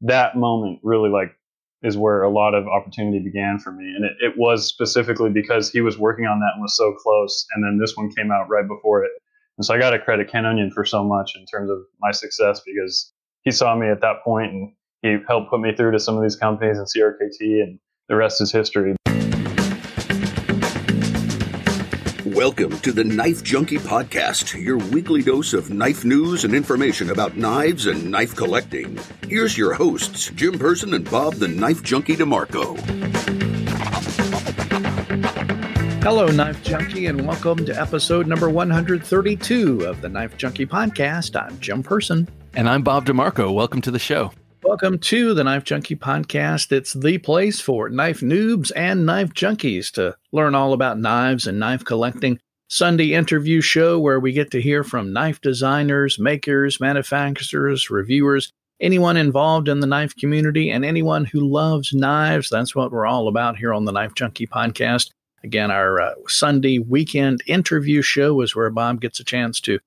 that moment really like is where a lot of opportunity began for me. And it, it was specifically because he was working on that and was so close. And then this one came out right before it. And so I got to credit Ken Onion for so much in terms of my success because he saw me at that point and he helped put me through to some of these companies and CRKT and the rest is history. Welcome to the Knife Junkie Podcast, your weekly dose of knife news and information about knives and knife collecting. Here's your hosts, Jim Person and Bob the Knife Junkie DeMarco. Hello, Knife Junkie, and welcome to episode number 132 of the Knife Junkie Podcast. I'm Jim Person. And I'm Bob DeMarco. Welcome to the show. Welcome to the Knife Junkie Podcast. It's the place for knife noobs and knife junkies to learn all about knives and knife collecting. Sunday interview show where we get to hear from knife designers, makers, manufacturers, reviewers, anyone involved in the knife community, and anyone who loves knives. That's what we're all about here on the Knife Junkie Podcast. Again, our uh, Sunday weekend interview show is where Bob gets a chance to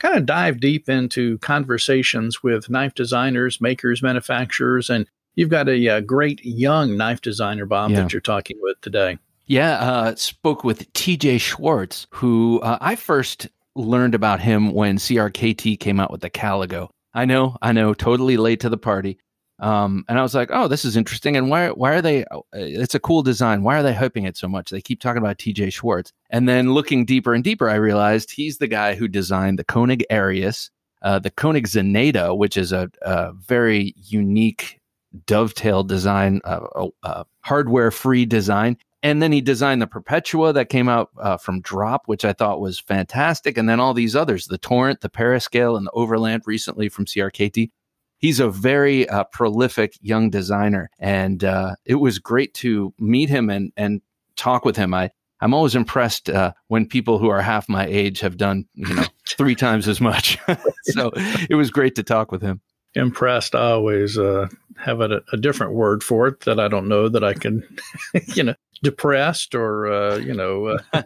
kind of dive deep into conversations with knife designers, makers, manufacturers, and you've got a, a uh, great young knife designer, Bob, yeah. that you're talking with today. Yeah, uh, spoke with TJ Schwartz, who uh, I first learned about him when CRKT came out with the Caligo. I know, I know, totally late to the party. Um, and I was like, oh, this is interesting. And why, why are they, uh, it's a cool design. Why are they hyping it so much? They keep talking about TJ Schwartz. And then looking deeper and deeper, I realized he's the guy who designed the Koenig Arius, uh, the Koenig Zenata, which is a, a very unique dovetail design, uh, a hardware free design. And then he designed the Perpetua that came out uh, from Drop, which I thought was fantastic. And then all these others, the Torrent, the Periscale, and the Overland recently from CRKT he's a very uh, prolific young designer, and uh, it was great to meet him and and talk with him. I I'm always impressed uh, when people who are half my age have done you know three times as much. so it was great to talk with him. Impressed. I always uh, have a, a, different word for it that I don't know that I can, you know, depressed or uh, you know, uh,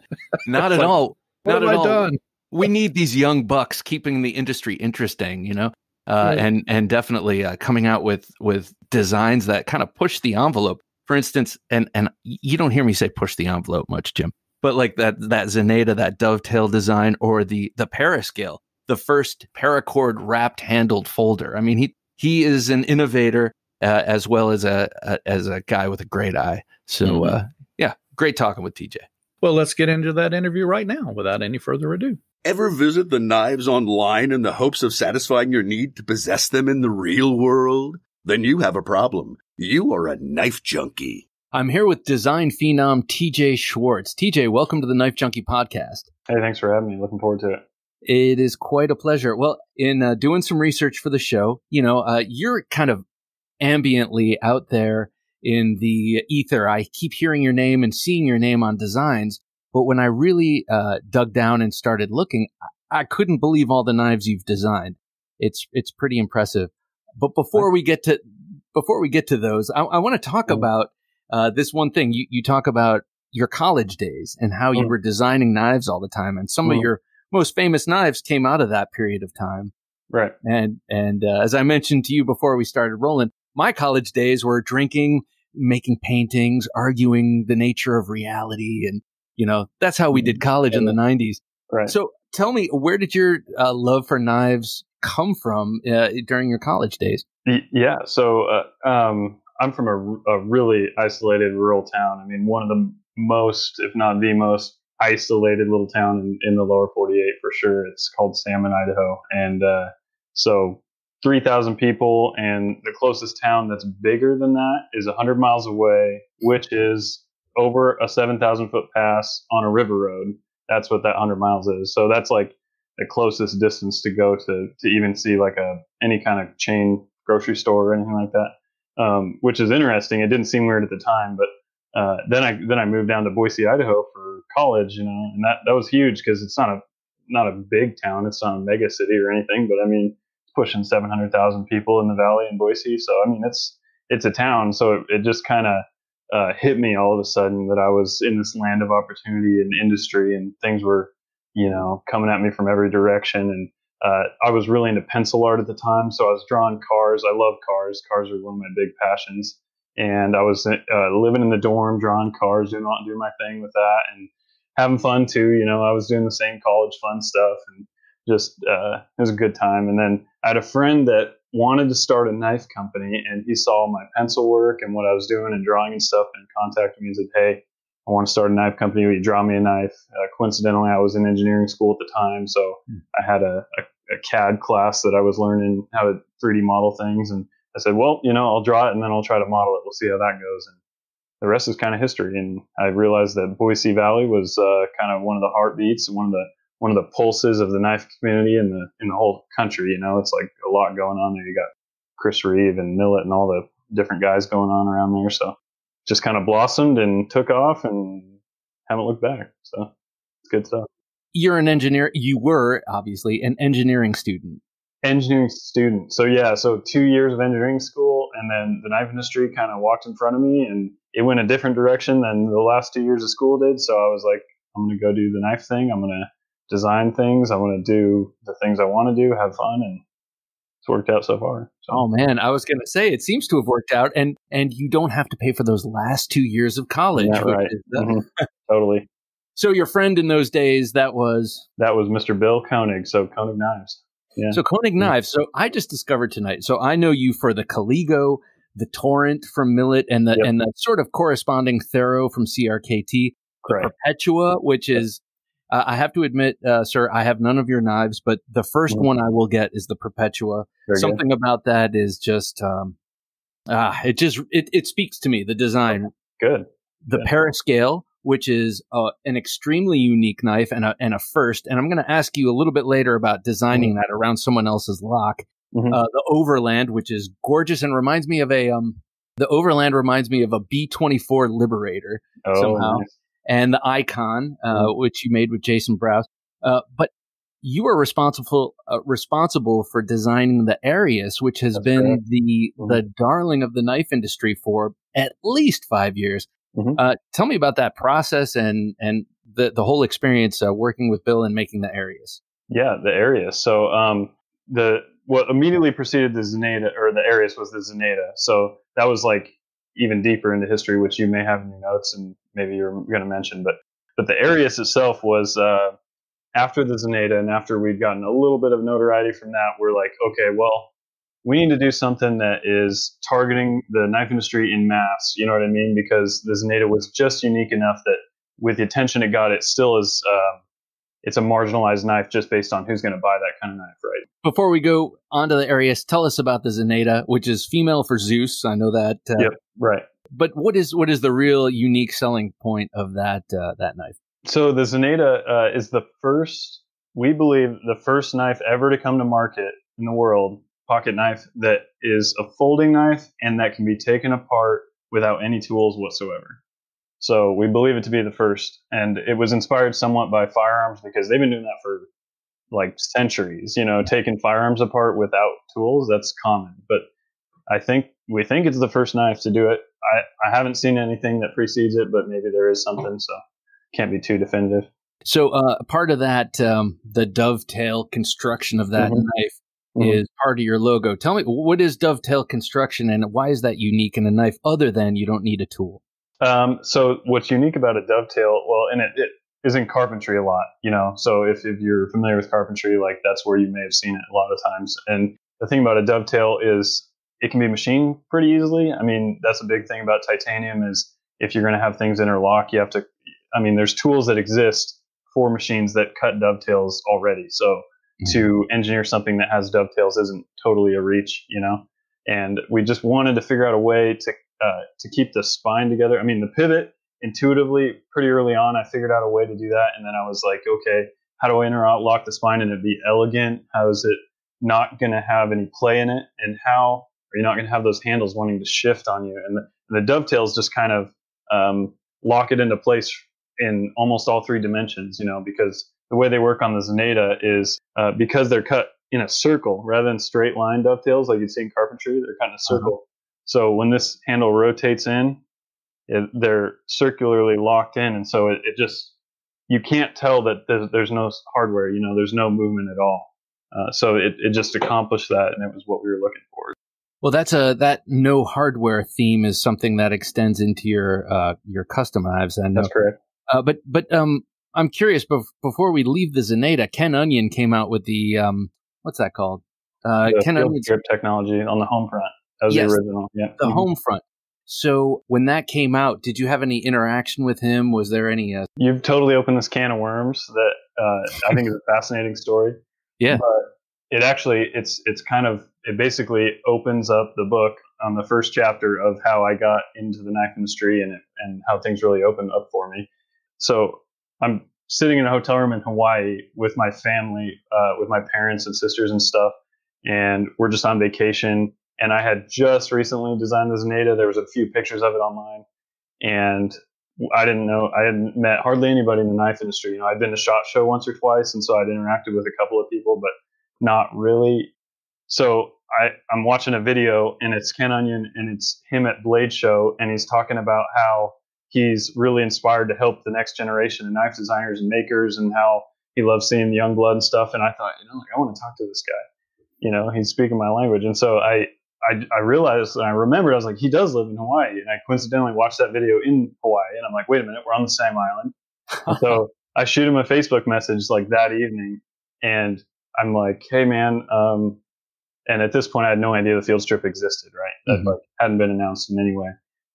not at like, all. Not at I all. Done? we need these young bucks keeping the industry interesting, you know? Uh, right. and and definitely uh, coming out with with designs that kind of push the envelope. For instance, and and you don't hear me say push the envelope much, Jim, but like that that Zenata, that dovetail design, or the the Parascale, the first paracord wrapped handled folder. I mean, he he is an innovator uh, as well as a, a, as a guy with a great eye. So mm-hmm. Uh, yeah, great talking with TJ. Well, let's get into that interview right now without any further ado. Ever visit the knives online in the hopes of satisfying your need to possess them in the real world? Then you have a problem. You are a knife junkie. I'm here with design phenom TJ Schwartz. TJ, welcome to the Knife Junkie podcast. Hey, thanks for having me. Looking forward to it. It is quite a pleasure. Well, in uh, doing some research for the show, you know, uh, you're kind of ambiently out there in the ether. I keep hearing your name and seeing your name on designs. But when I really uh, dug down and started looking, I couldn't believe all the knives you've designed. It's it's pretty impressive. But before we get to before we get to those, I, I want to talk mm. about uh, this one thing. You you talk about your college days and how mm. you were designing knives all the time, and some mm. of your most famous knives came out of that period of time. Right. And and uh, as I mentioned to you before we started rolling, my college days were drinking, making paintings, arguing the nature of reality, and you know, that's how we did mm-hmm. college yeah. in the 90s. Right. So tell me, where did your uh, love for knives come from uh, during your college days? Yeah. So uh, um, I'm from a, a, really isolated rural town. I mean, one of the most, if not the most, isolated little town in, in the lower 48 for sure. It's called Salmon, Idaho. And uh, so 3,000 people, and the closest town that's bigger than that is 100 miles away, which is over a 7,000 foot pass on a river road. That's what that 100 miles is. So that's like the closest distance to go to to even see like a any kind of chain grocery store or anything like that, um, which is interesting. It didn't seem weird at the time, but uh, then I then I moved down to Boise, Idaho for college, you know, and that that was huge because it's not a not a big town, it's not a mega city or anything, but I mean pushing 700,000 people in the valley in Boise, so I mean it's it's a town, so it, it just kind of uh, hit me all of a sudden that I was in this land of opportunity and industry, and things were, you know, coming at me from every direction. And uh, I was really into pencil art at the time, so I was drawing cars. I love cars. Cars are one of my big passions, and I was uh, living in the dorm, drawing cars, doing doing my thing with that, and having fun too. You know, I was doing the same college fun stuff, and just uh, it was a good time. And then I had a friend that wanted to start a knife company and he saw my pencil work and what I was doing and drawing and stuff and contacted me and said, Hey, I want to start a knife company. Will you draw me a knife? Uh, coincidentally, I was in engineering school at the time, so hmm. I had a, a, a, CAD class that I was learning how to 3D model things. And I said, Well, you know, I'll draw it and then I'll try to model it. We'll see how that goes. And the rest is kind of history. And I realized that Boise Valley was uh, kind of one of the heartbeats, one of the one of the pulses of the knife community in the in the whole country. You know, it's like a lot going on there. You got Chris Reeve and Millet and all the different guys going on around there. So just kind of blossomed and took off and haven't looked back. So it's good stuff. You're an engineer. You were obviously an engineering student. Engineering student. So yeah, so two years of engineering school, and then the knife industry kind of walked in front of me, and it went a different direction than the last two years of school did. So I was like, I'm gonna go do the knife thing. I'm gonna design things. I want to do the things I want to do, have fun, and it's worked out so far. So. Oh man, I was going to say it seems to have worked out, and and you don't have to pay for those last two years of college. Yeah, right. mm-hmm. totally. So your friend in those days that was that was Mr. Bill Koenig. So Koenig knives. Yeah. So Koenig knives. So I just discovered tonight. So I know you for the Caligo, the Torrent from Millet, and the yep. and the sort of corresponding Thero from CRKT. Correct. Perpetua, which is uh, I have to admit, uh, sir, I have none of your knives, but the 1st mm-hmm. one I will get is the Perpetua. Very Something good. about that is just, um, ah, it just it, it speaks to me. The design, good. The yeah. Parascale, which is uh, an extremely unique knife and a and a first. And I'm going to ask you a little bit later about designing mm-hmm. that around someone else's lock. Mm-hmm. Uh, the Overland, which is gorgeous and reminds me of a um, the Overland reminds me of a B twenty four Liberator oh, somehow. Nice and the icon, uh, mm-hmm. which you made with Jason Browse. Uh, but you are responsible uh, responsible for designing the Arius, which has That's been correct. the mm-hmm. the darling of the knife industry for at least five years. Mm-hmm. Uh, tell me about that process and and the the whole experience uh, working with Bill and making the Arius. Yeah, the Arius. So um, the what immediately preceded the Zenata or the Arius was the Zenata. So that was like even deeper into history, which you may have in your notes and maybe you're going to mention. But but the Arius itself was uh, after the Zenaida and after we'd gotten a little bit of notoriety from that, we're like, okay, well, we need to do something that is targeting the knife industry in mass. You know what I mean? Because the Zenaida was just unique enough that with the attention it got, it still is. Uh, it's a marginalized knife just based on who's going to buy that kind of knife, right? Before we go on to the areas, tell us about the Zenata, which is female for Zeus. I know that. Uh, yep, right. But what is what is the real unique selling point of that uh, that knife? So the Zenata uh, is the first, we believe, the first knife ever to come to market in the world, pocket knife that is a folding knife and that can be taken apart without any tools whatsoever. So we believe it to be the first, and it was inspired somewhat by firearms because they've been doing that for like centuries. You know, taking firearms apart without tools that's common, but I think we think it's the first knife to do it. I, I haven't seen anything that precedes it, but maybe there is something, so can't be too definitive. So uh, part of that, um, the dovetail construction of that mm-hmm. knife mm-hmm. is part of your logo. Tell me, what is dovetail construction, and why is that unique in a knife, other than you don't need a tool? Um, so what's unique about a dovetail? Well, and it, it is in carpentry a lot, you know. So if, if you're familiar with carpentry, like that's where you may have seen it a lot of times. And the thing about a dovetail is it can be machined pretty easily. I mean, that's a big thing about titanium is if you're going to have things interlock, you have to. I mean, there's tools that exist for machines that cut dovetails already. So mm-hmm. to engineer something that has dovetails isn't totally a reach, you know. And we just wanted to figure out a way to uh, to keep the spine together. I mean, the pivot intuitively pretty early on, I figured out a way to do that, and then I was like, okay, how do I lock the spine and it be elegant? How is it not going to have any play in it, and how are you not going to have those handles wanting to shift on you? And the, and the dovetails just kind of um, lock it into place in almost all three dimensions, you know, because the way they work on the Zenata is uh, because they're cut in a circle rather than straight line dovetails like you'd see in carpentry, they're kind of uh-huh. circle. Uh-huh. So when this handle rotates in, it, they're circularly locked in, and so it, it, just you can't tell that there's, there's no hardware. You know, there's no movement at all. Uh, so it, it just accomplished that, and it was what we were looking for. Well, that's a that no hardware theme is something that extends into your uh, your custom knives. and That's correct. Uh, but but um, I'm curious. Bef- before we leave the Zenata, Ken Onion came out with the um, what's that called? Uh, Ken Onion technology on the home front. That was yes, the original. Yeah. The mm-hmm. home front. So when that came out, did you have any interaction with him? Was there any? Uh... You've totally opened this can of worms that uh, I think is a fascinating story. Yeah. But it actually, it's it's kind of it basically opens up the book on the first chapter of how I got into the knife industry and it, and how things really opened up for me. So I'm sitting in a hotel room in Hawaii with my family, uh, with my parents and sisters and stuff, and we're just on vacation and I had just recently designed this NADA. There was a few pictures of it online, and I didn't know I hadn't met hardly anybody in the knife industry. You know, I'd been to Shot Show once or twice, and so I'd interacted with a couple of people, but not really. So I, I'm watching a video, and it's Ken Onion, and it's him at Blade Show, and he's talking about how he's really inspired to help the next generation of knife designers and makers, and how he loves seeing the young blood and stuff. And I thought, you know, like I want to talk to this guy. You know, he's speaking my language, and so I I, I realized and I remembered I was like, he does live in Hawaii, and I coincidentally watched that video in Hawaii, and I'm like, wait a minute, we're on the same island. so I shoot him a Facebook message like that evening, and I'm like, hey man, um, and at this point I had no idea the field strip existed, right? Mm-hmm. That like hadn't been announced in any way.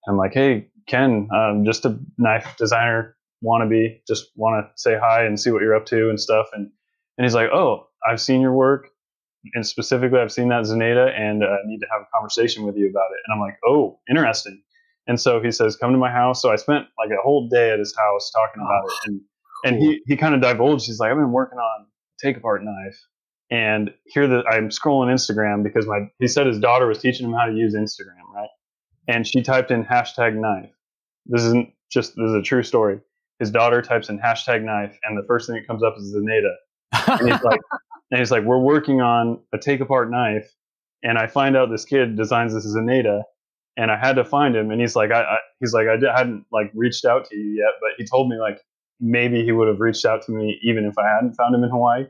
I'm like, hey Ken, um, just a knife designer wannabe, just want to say hi and see what you're up to and stuff, and and he's like, oh, I've seen your work and specifically i've seen that zaneta and i uh, need to have a conversation with you about it and i'm like oh interesting and so he says come to my house so i spent like a whole day at his house talking about oh, it and cool. and he, he kind of divulged he's like i've been working on take apart knife and here that i'm scrolling instagram because my he said his daughter was teaching him how to use instagram right and she typed in hashtag knife this isn't just this is a true story his daughter types in hashtag knife and the first thing that comes up is zaneta and he's like and he's like, we're working on a take apart knife. And I find out this kid designs this as a Nata, And I had to find him. And he's like, I, I he's like, I d- hadn't like reached out to you yet, but he told me like maybe he would have reached out to me even if I hadn't found him in Hawaii.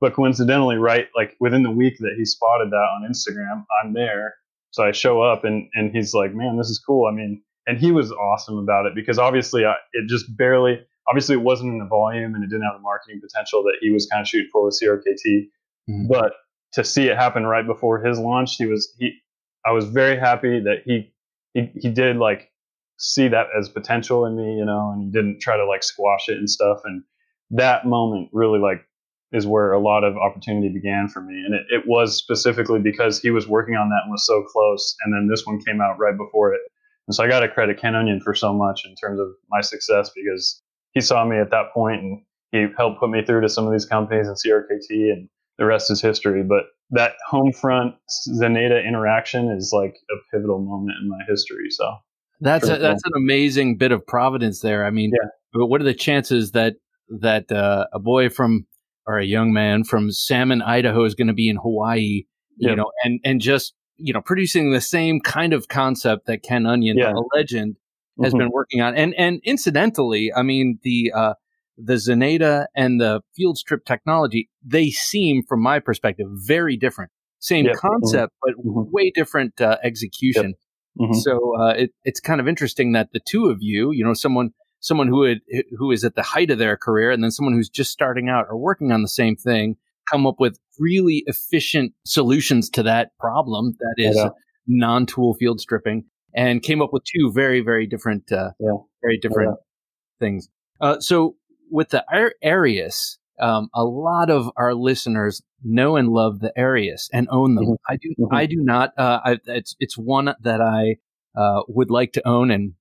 But coincidentally, right, like within the week that he spotted that on Instagram, I'm there. So I show up and, and he's like, man, this is cool. I mean, and he was awesome about it because obviously I, it just barely Obviously, it wasn't in the volume and it didn't have the marketing potential that he was kind of shooting for with CRKT. Mm-hmm. But to see it happen right before his launch, he was he. I was very happy that he he he did like see that as potential in me, you know, and he didn't try to like squash it and stuff. And that moment really like is where a lot of opportunity began for me. And it, it was specifically because he was working on that and was so close. And then this one came out right before it. And so I got to credit Ken Onion for so much in terms of my success because he saw me at that point and he helped put me through to some of these companies and CRKT and the rest is history. But that home front interaction is like a pivotal moment in my history. So that's a, that's an amazing bit of providence there. I mean, yeah. what are the chances that that uh, a boy from or a young man from Salmon, Idaho, is going to be in Hawaii? You yep. know, and and just you know producing the same kind of concept that Ken Onion, yeah. a legend, has mm-hmm. been working on. And and incidentally, I mean the uh, the Zenata and the field strip technology, they seem, from my perspective, very different. Same yep. Mm-hmm. concept, mm-hmm. but mm-hmm. way different uh, execution. Yep. Mm-hmm. So uh, it, it's kind of interesting that the two of you, you know, someone someone who had, who is at the height of their career, and then someone who's just starting out, or working on the same thing, come up with really efficient solutions to that problem that is yeah. non-tool field stripping and came up with two very, very different, uh, yeah. very different yeah. things. Uh, so with the Ar- Arius, um, a lot of our listeners know and love the Arius and own them. Mm-hmm. I do, mm-hmm. I do not. Uh, I, it's it's one that I uh, would like to own and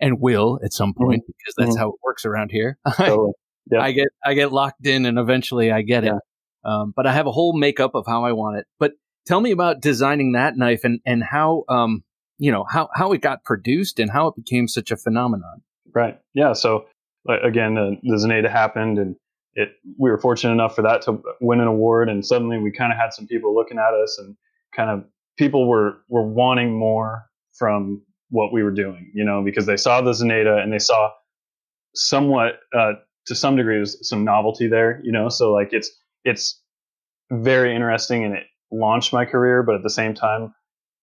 and will at some mm-hmm. point mm-hmm. because that's mm-hmm. how it works around here. Totally. Yeah. I get I get locked in and eventually I get it. Um, but I have a whole makeup of how I want it. But tell me about designing that knife and and how um, you know how how it got produced and how it became such a phenomenon. Right. Yeah. So again, uh, the zenaida happened, and it we were fortunate enough for that to win an award, and suddenly we kind of had some people looking at us, and kind of people were were wanting more from what we were doing, you know, because they saw the zenaida and they saw somewhat uh, to some degree there's some novelty there, you know. So like it's it's very interesting, and it launched my career, but at the same time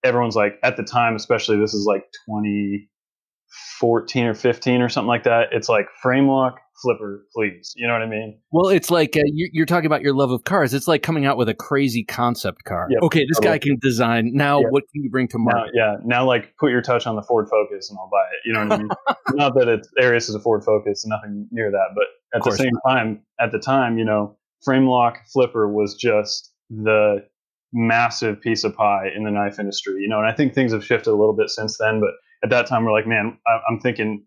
everyone's like at the time, especially this is like 2014 or 15 or something like that. It's like frame lock, flipper, please. You know what I mean? Well, it's like uh, you're talking about your love of cars. It's like coming out with a crazy concept car. Yep. Okay, this guy can design. Now, yep. what can you bring to market? Now, yeah, now like put your touch on the Ford Focus and I'll buy it. You know what I mean? not that it's Arius is a Ford Focus and nothing near that, but at the same not. time, at the time, you know, frame lock flipper was just the massive piece of pie in the knife industry, you know. And I think things have shifted a little bit since then, but at that time we're like, man, I'm thinking,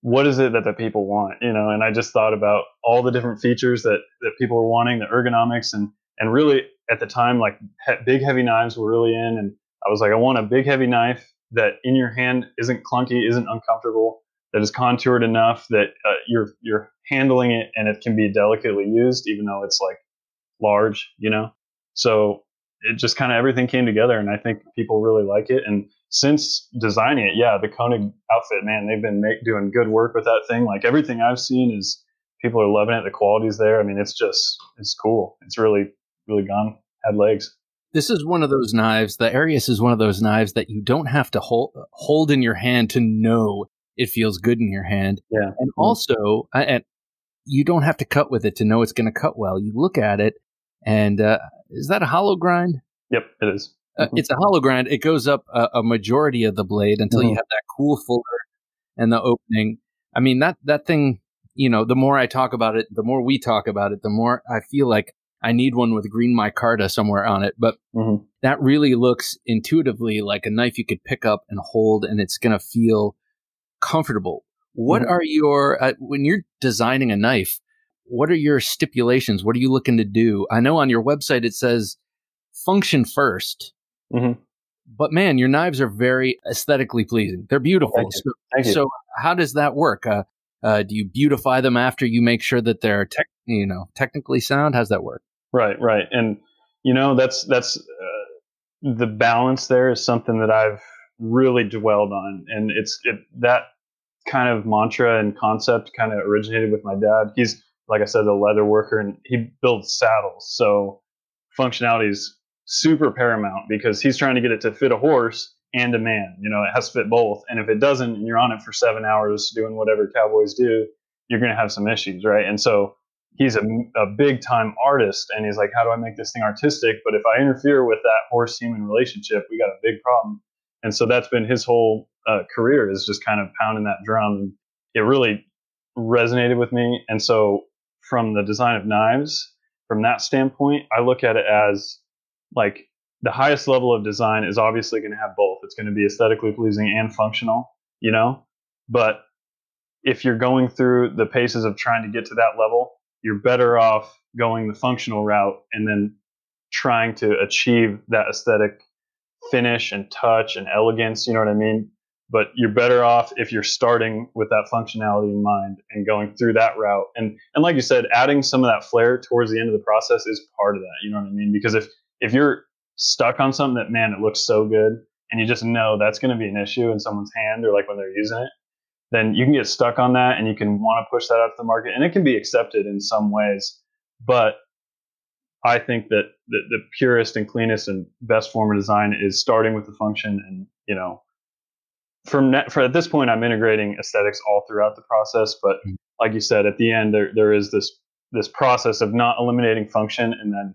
what is it that the people want, you know? And I just thought about all the different features that that people were wanting, the ergonomics, and and really at the time, like he- big heavy knives were really in, and I was like, I want a big heavy knife that in your hand isn't clunky, isn't uncomfortable, that is contoured enough that uh, you're you're handling it and it can be delicately used, even though it's like large, you know. So it just kind of everything came together, and I think people really like it. And since designing it, yeah, the Koenig outfit, man, they've been make, doing good work with that thing. Like everything I've seen is people are loving it. The quality's there. I mean, it's just it's cool. It's really really gone had legs. This is one of those knives. The Arius is one of those knives that you don't have to hold hold in your hand to know it feels good in your hand. Yeah. And also, and you don't have to cut with it to know it's going to cut well. You look at it, and uh, is that a hollow grind? Yep, it is. Uh, mm-hmm. It's a hollow grind. It goes up a, a majority of the blade until mm-hmm. you have that cool fuller and the opening. I mean that that thing. You know, the more I talk about it, the more we talk about it, the more I feel like I need one with green micarta somewhere on it. But mm-hmm. that really looks intuitively like a knife you could pick up and hold, and it's going to feel comfortable. What mm-hmm. are your uh, when you're designing a knife? what are your stipulations? What are you looking to do? I know on your website it says function 1st mm-hmm. but man, your knives are very aesthetically pleasing. They're beautiful. So, so, how does that work? Uh, uh, do you beautify them after you make sure that they're you know technically sound? How's that work? Right, right, and you know that's that's uh, the balance. There is something that I've really dwelled on, and it's it, that kind of mantra and concept kind of originated with my dad. He's like I said, the leather worker, and he builds saddles. So functionality is super paramount because he's trying to get it to fit a horse and a man. You know, it has to fit both. And if it doesn't, and you're on it for seven hours doing whatever cowboys do, you're going to have some issues, right? And so he's a, a big time artist, and he's like, how do I make this thing artistic? But if I interfere with that horse human relationship, we got a big problem. And so that's been his whole uh, career is just kind of pounding that drum. It really resonated with me. And so from the design of knives, from that standpoint, I look at it as like the highest level of design is obviously going to have both. It's going to be aesthetically pleasing and functional, you know? But if you're going through the paces of trying to get to that level, you're better off going the functional route and then trying to achieve that aesthetic finish and touch and elegance, you know what I mean? but you're better off if you're starting with that functionality in mind and going through that route and and like you said adding some of that flair towards the end of the process is part of that you know what i mean because if if you're stuck on something that man it looks so good and you just know that's going to be an issue in someone's hand or like when they're using it then you can get stuck on that and you can want to push that out to the market and it can be accepted in some ways but i think that the, the purest and cleanest and best form of design is starting with the function and you know from net, for at this point, I'm integrating aesthetics all throughout the process. But mm-hmm. like you said, at the end, there there is this this process of not eliminating function and then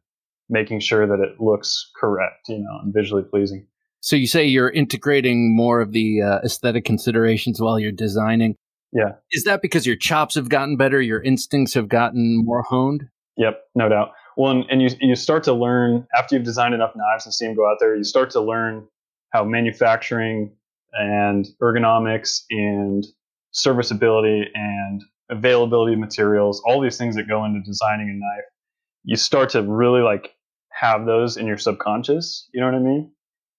making sure that it looks correct, you know, and visually pleasing. So you say you're integrating more of the uh, aesthetic considerations while you're designing. Yeah. Is that because your chops have gotten better, your instincts have gotten more honed? Yep, no doubt. Well, and, and you you start to learn after you've designed enough knives and see them go out there, you start to learn how manufacturing and ergonomics and serviceability and availability of materials, all these things that go into designing a knife, you start to really like have those in your subconscious. You know what I mean?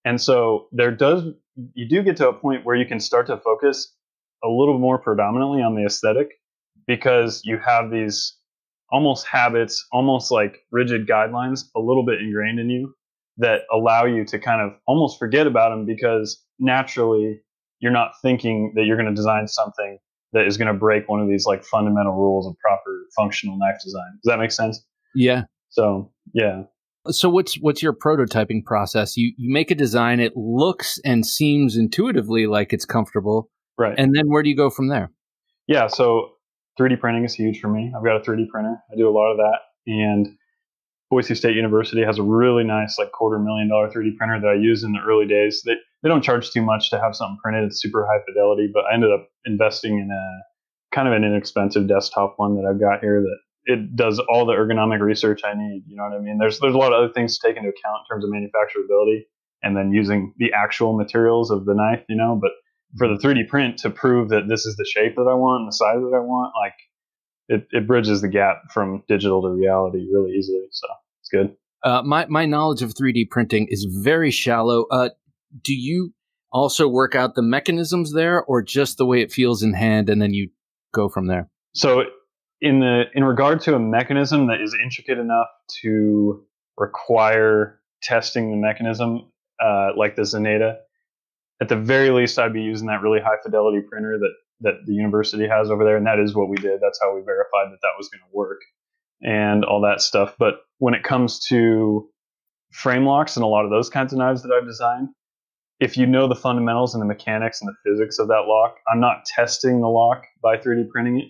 And so there does, you do get to a point where you can start to focus a little more predominantly on the aesthetic because you have these almost habits, almost like rigid guidelines a little bit ingrained in you that allow you to kind of almost forget about them because naturally you're not thinking that you're going to design something that is going to break one of these like fundamental rules of proper functional knife design. Does that make sense? Yeah. So, yeah. So what's what's your prototyping process? You you make a design, it looks and seems intuitively like it's comfortable. Right. And then where do you go from there? Yeah, so 3D printing is huge for me. I've got a 3D printer. I do a lot of that and Boise State University has a really nice like quarter million dollar 3D printer that I used in the early days. They they don't charge too much to have something printed. It's super high fidelity, but I ended up investing in a kind of an inexpensive desktop one that I've got here that it does all the ergonomic research I need. You know what I mean? There's there's a lot of other things to take into account in terms of manufacturability and then using the actual materials of the knife, you know, but for the 3D print to prove that this is the shape that I want and the size that I want, like it, it bridges the gap from digital to reality really easily. So it's good. Uh, my my knowledge of 3D printing is very shallow. Uh, do you also work out the mechanisms there, or just the way it feels in hand, and then you go from there? So in the in regard to a mechanism that is intricate enough to require testing the mechanism, uh, like the Zenata, at the very least, I'd be using that really high fidelity printer that that the university has over there, and that is what we did. That's how we verified that that was going to work and all that stuff. But when it comes to frame locks and a lot of those kinds of knives that I've designed, if you know the fundamentals and the mechanics and the physics of that lock, I'm not testing the lock by 3D printing it.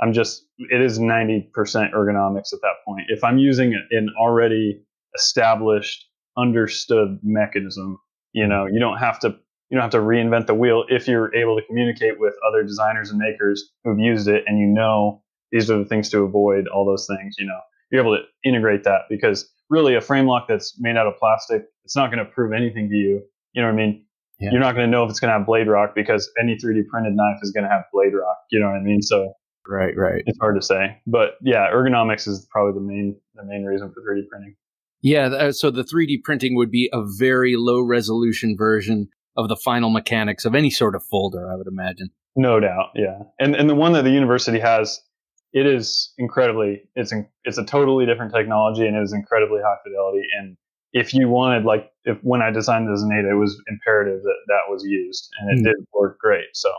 I'm just, it is 90% ergonomics at that point. If I'm using an already established, understood mechanism, you know, you don't have to you don't have to reinvent the wheel if you're able to communicate with other designers and makers who've used it and you know these are the things to avoid all those things you know you're able to integrate that because really a frame lock that's made out of plastic it's not going to prove anything to you you know what i mean yeah. you're not going to know if it's going to have blade rock because any 3d printed knife is going to have blade rock you know what i mean so right right it's hard to say but yeah ergonomics is probably the main the main reason for 3d printing yeah, uh, so the 3D printing would be a very low resolution version of the final mechanics of any sort of folder, I would imagine. No doubt, yeah. And and the one that the university has, it is incredibly it's in, it's a totally different technology and it is incredibly high fidelity. And if you wanted, like, if when I designed this Nate, it was imperative that that was used, and it mm. did work great. So.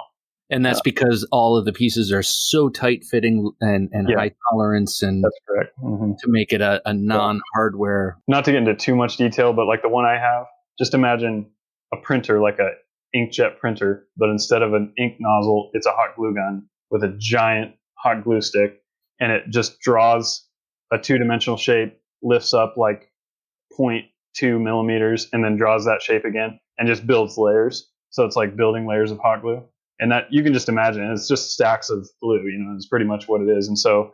And that's because all of the pieces are so tight fitting and, and yeah. high tolerance and that's correct. Mm-hmm. to make it a, a non hardware. Not to get into too much detail, but like the one I have, just imagine a printer like a inkjet printer, but instead of an ink nozzle, it's a hot glue gun with a giant hot glue stick, and it just draws a two-dimensional shape, lifts up like 0.2 millimeters, and then draws that shape again, and just builds layers. So it's like building layers of hot glue, and that you can just imagine. It's just stacks of glue, you know. It's pretty much what it is, and so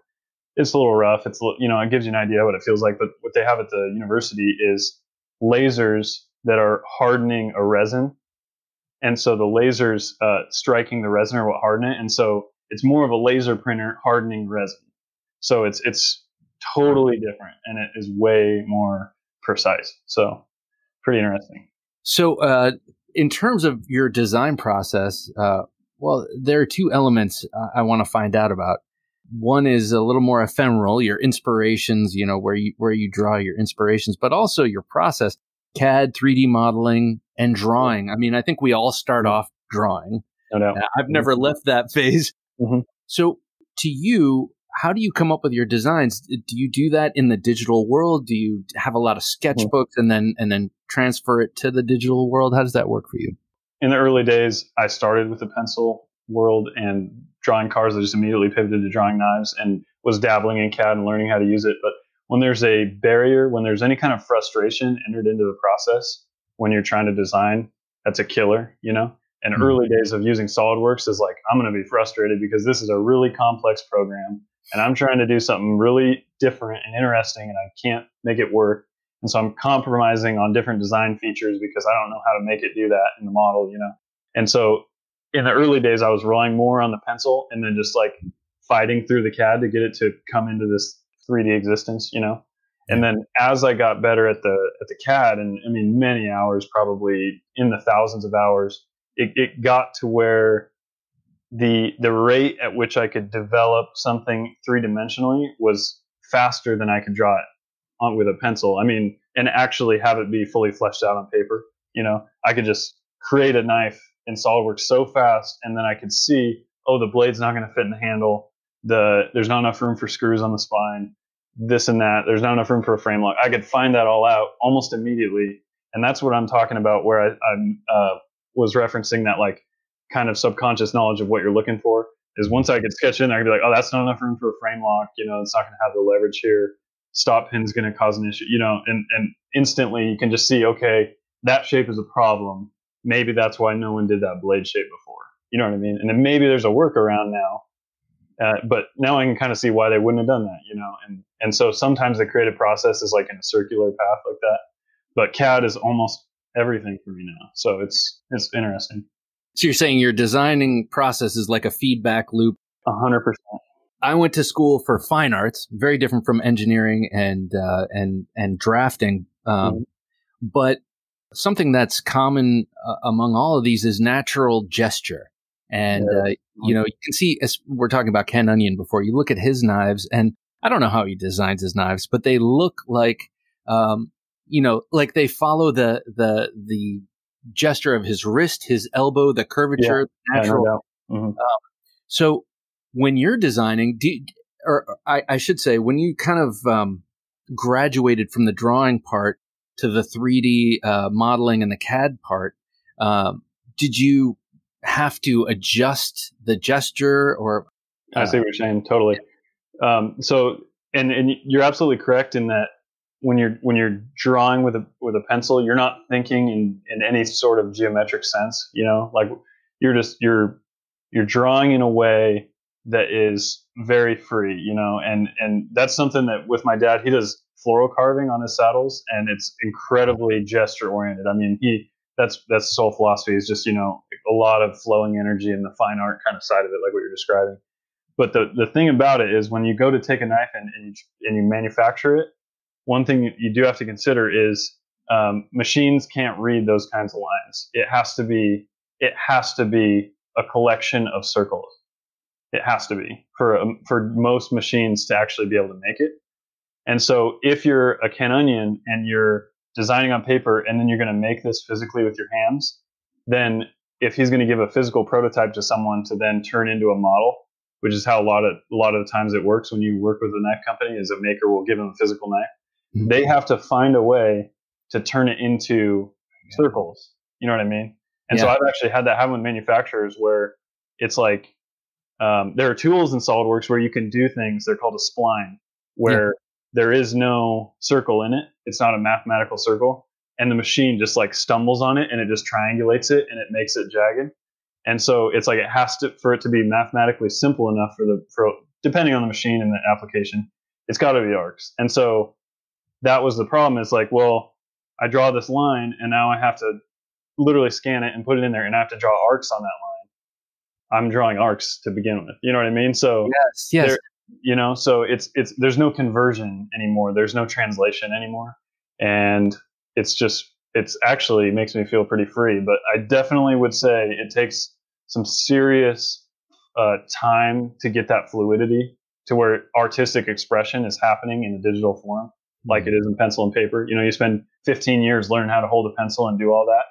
it's a little rough. It's you know, it gives you an idea what it feels like. But what they have at the university is lasers that are hardening a resin. And so the lasers uh, striking the resin are what harden it. And so it's more of a laser printer hardening resin. So it's it's totally different and it is way more precise. So pretty interesting. So uh, in terms of your design process, uh, well, there are two elements I, I want to find out about. One is a little more ephemeral, your inspirations, you know, where you where you draw your inspirations, but also your process. CAD, 3D modeling, and drawing. I mean, I think we all start mm-hmm. off drawing. No uh, I've mm-hmm. never left that phase. Mm-hmm. So, to you, how do you come up with your designs? Do you do that in the digital world? Do you have a lot of mm-hmm. sketchbooks mm-hmm. and then and then transfer it to the digital world? How does that work for you? In the early days, I started with the pencil world and drawing cars. I just immediately pivoted to drawing knives and was dabbling in CAD and learning how to use it, but when there's a barrier, when there's any kind of frustration entered into the process when you're trying to design, that's a killer, you know? And mm-hmm. early days of using SolidWorks is like, I'm going to be frustrated because this is a really complex program and I'm trying to do something really different and interesting and I can't make it work. And so I'm compromising on different design features because I don't know how to make it do that in the model, you know? And so in the early days, I was relying more on the pencil and then just like fighting through the CAD to get it to come into this 3D existence, you know. And then as I got better at the at the CAD, and I mean many hours, probably in the thousands of hours, it, it got to where the the rate at which I could develop something three dimensionally was faster than I could draw it on with a pencil. I mean, and actually have it be fully fleshed out on paper. You know, I could just create a knife in SolidWorks so fast, and then I could see, oh, the blade's not going to fit in the handle the there's not enough room for screws on the spine, this and that. There's not enough room for a frame lock. I could find that all out almost immediately, and that's what I'm talking about. Where I, I uh, was referencing that like kind of subconscious knowledge of what you're looking for is once I could sketch in, I could be like, oh, that's not enough room for a frame lock. You know, it's not going to have the leverage here. Stop pin's going to cause an issue. You know, and and instantly you can just see, okay, that shape is a problem. Maybe that's why no one did that blade shape before. You know what I mean? And then maybe there's a workaround now uh, but now I can kind of see why they wouldn't have done that, you know. And and so sometimes the creative process is like in a circular path like that. But CAD is almost everything for me now, so it's it's interesting. So you're saying your designing process is like a feedback loop. A hundred percent. I went to school for fine arts, very different from engineering and uh, and and drafting. Um, mm-hmm. But something that's common uh, among all of these is natural gesture. And, yeah. uh, you know, you can see, as we're talking about Ken Onion before, you look at his knives, and I don't know how he designs his knives, but they look like, um, you know, like they follow the, the, the gesture of his wrist, his elbow, the curvature, yeah. natural. mm-hmm. um, so when you're designing, do, or I, I, should say, when you kind of um, graduated from the drawing part to the 3D uh, modeling and the CAD part, um, did you have to adjust the gesture or. Uh, I see uh, what you're saying. Totally. Um, so, and, and you're absolutely correct in that when you're when you're drawing with a with a pencil, you're not thinking in, in any sort of geometric sense. You know, like you're just you're you're drawing in a way that is very free. You know, and and that's something that with my dad, he does floral carving on his saddles, and it's incredibly gesture oriented. I mean, he that's that's soul philosophy is just you know a lot of flowing energy and the fine art kind of side of it like what you're describing but the, the thing about it is when you go to take a knife and, and, you, and you manufacture it one thing you, you do have to consider is um, machines can't read those kinds of lines it has to be it has to be a collection of circles it has to be for um, for most machines to actually be able to make it and so if you're a can Onion and you're designing on paper and then you're going to make this physically with your hands, then if he's going to give a physical prototype to someone to then turn into a model, which is how a lot of a lot of the times it works when you work with a knife company, is a maker will give them a physical knife. Mm-hmm. They have to find a way to turn it into yeah. circles. You know what I mean? And yeah. so I've actually had that happen with manufacturers where it's like um, there are tools in SolidWorks where you can do things. They're called a spline, where there is no circle in it. It's not a mathematical circle. And the machine just like stumbles on it and it just triangulates it and it makes it jagged. And so it's like it has to for it to be mathematically simple enough for the for depending on the machine and the application, it's got to be arcs. And so that was the problem. It's like, well, I draw this line and now I have to literally scan it and put it in there and I have to draw arcs on that line. I'm drawing arcs to begin with. You know what I mean? So yes, yes. There, you know so it's it's there's no conversion anymore there's no translation anymore and it's just it's actually makes me feel pretty free but i definitely would say it takes some serious uh, time to get that fluidity to where artistic expression is happening in a digital form like mm-hmm. is in pencil and paper you know you spend 15 years learning how to hold a pencil and do all that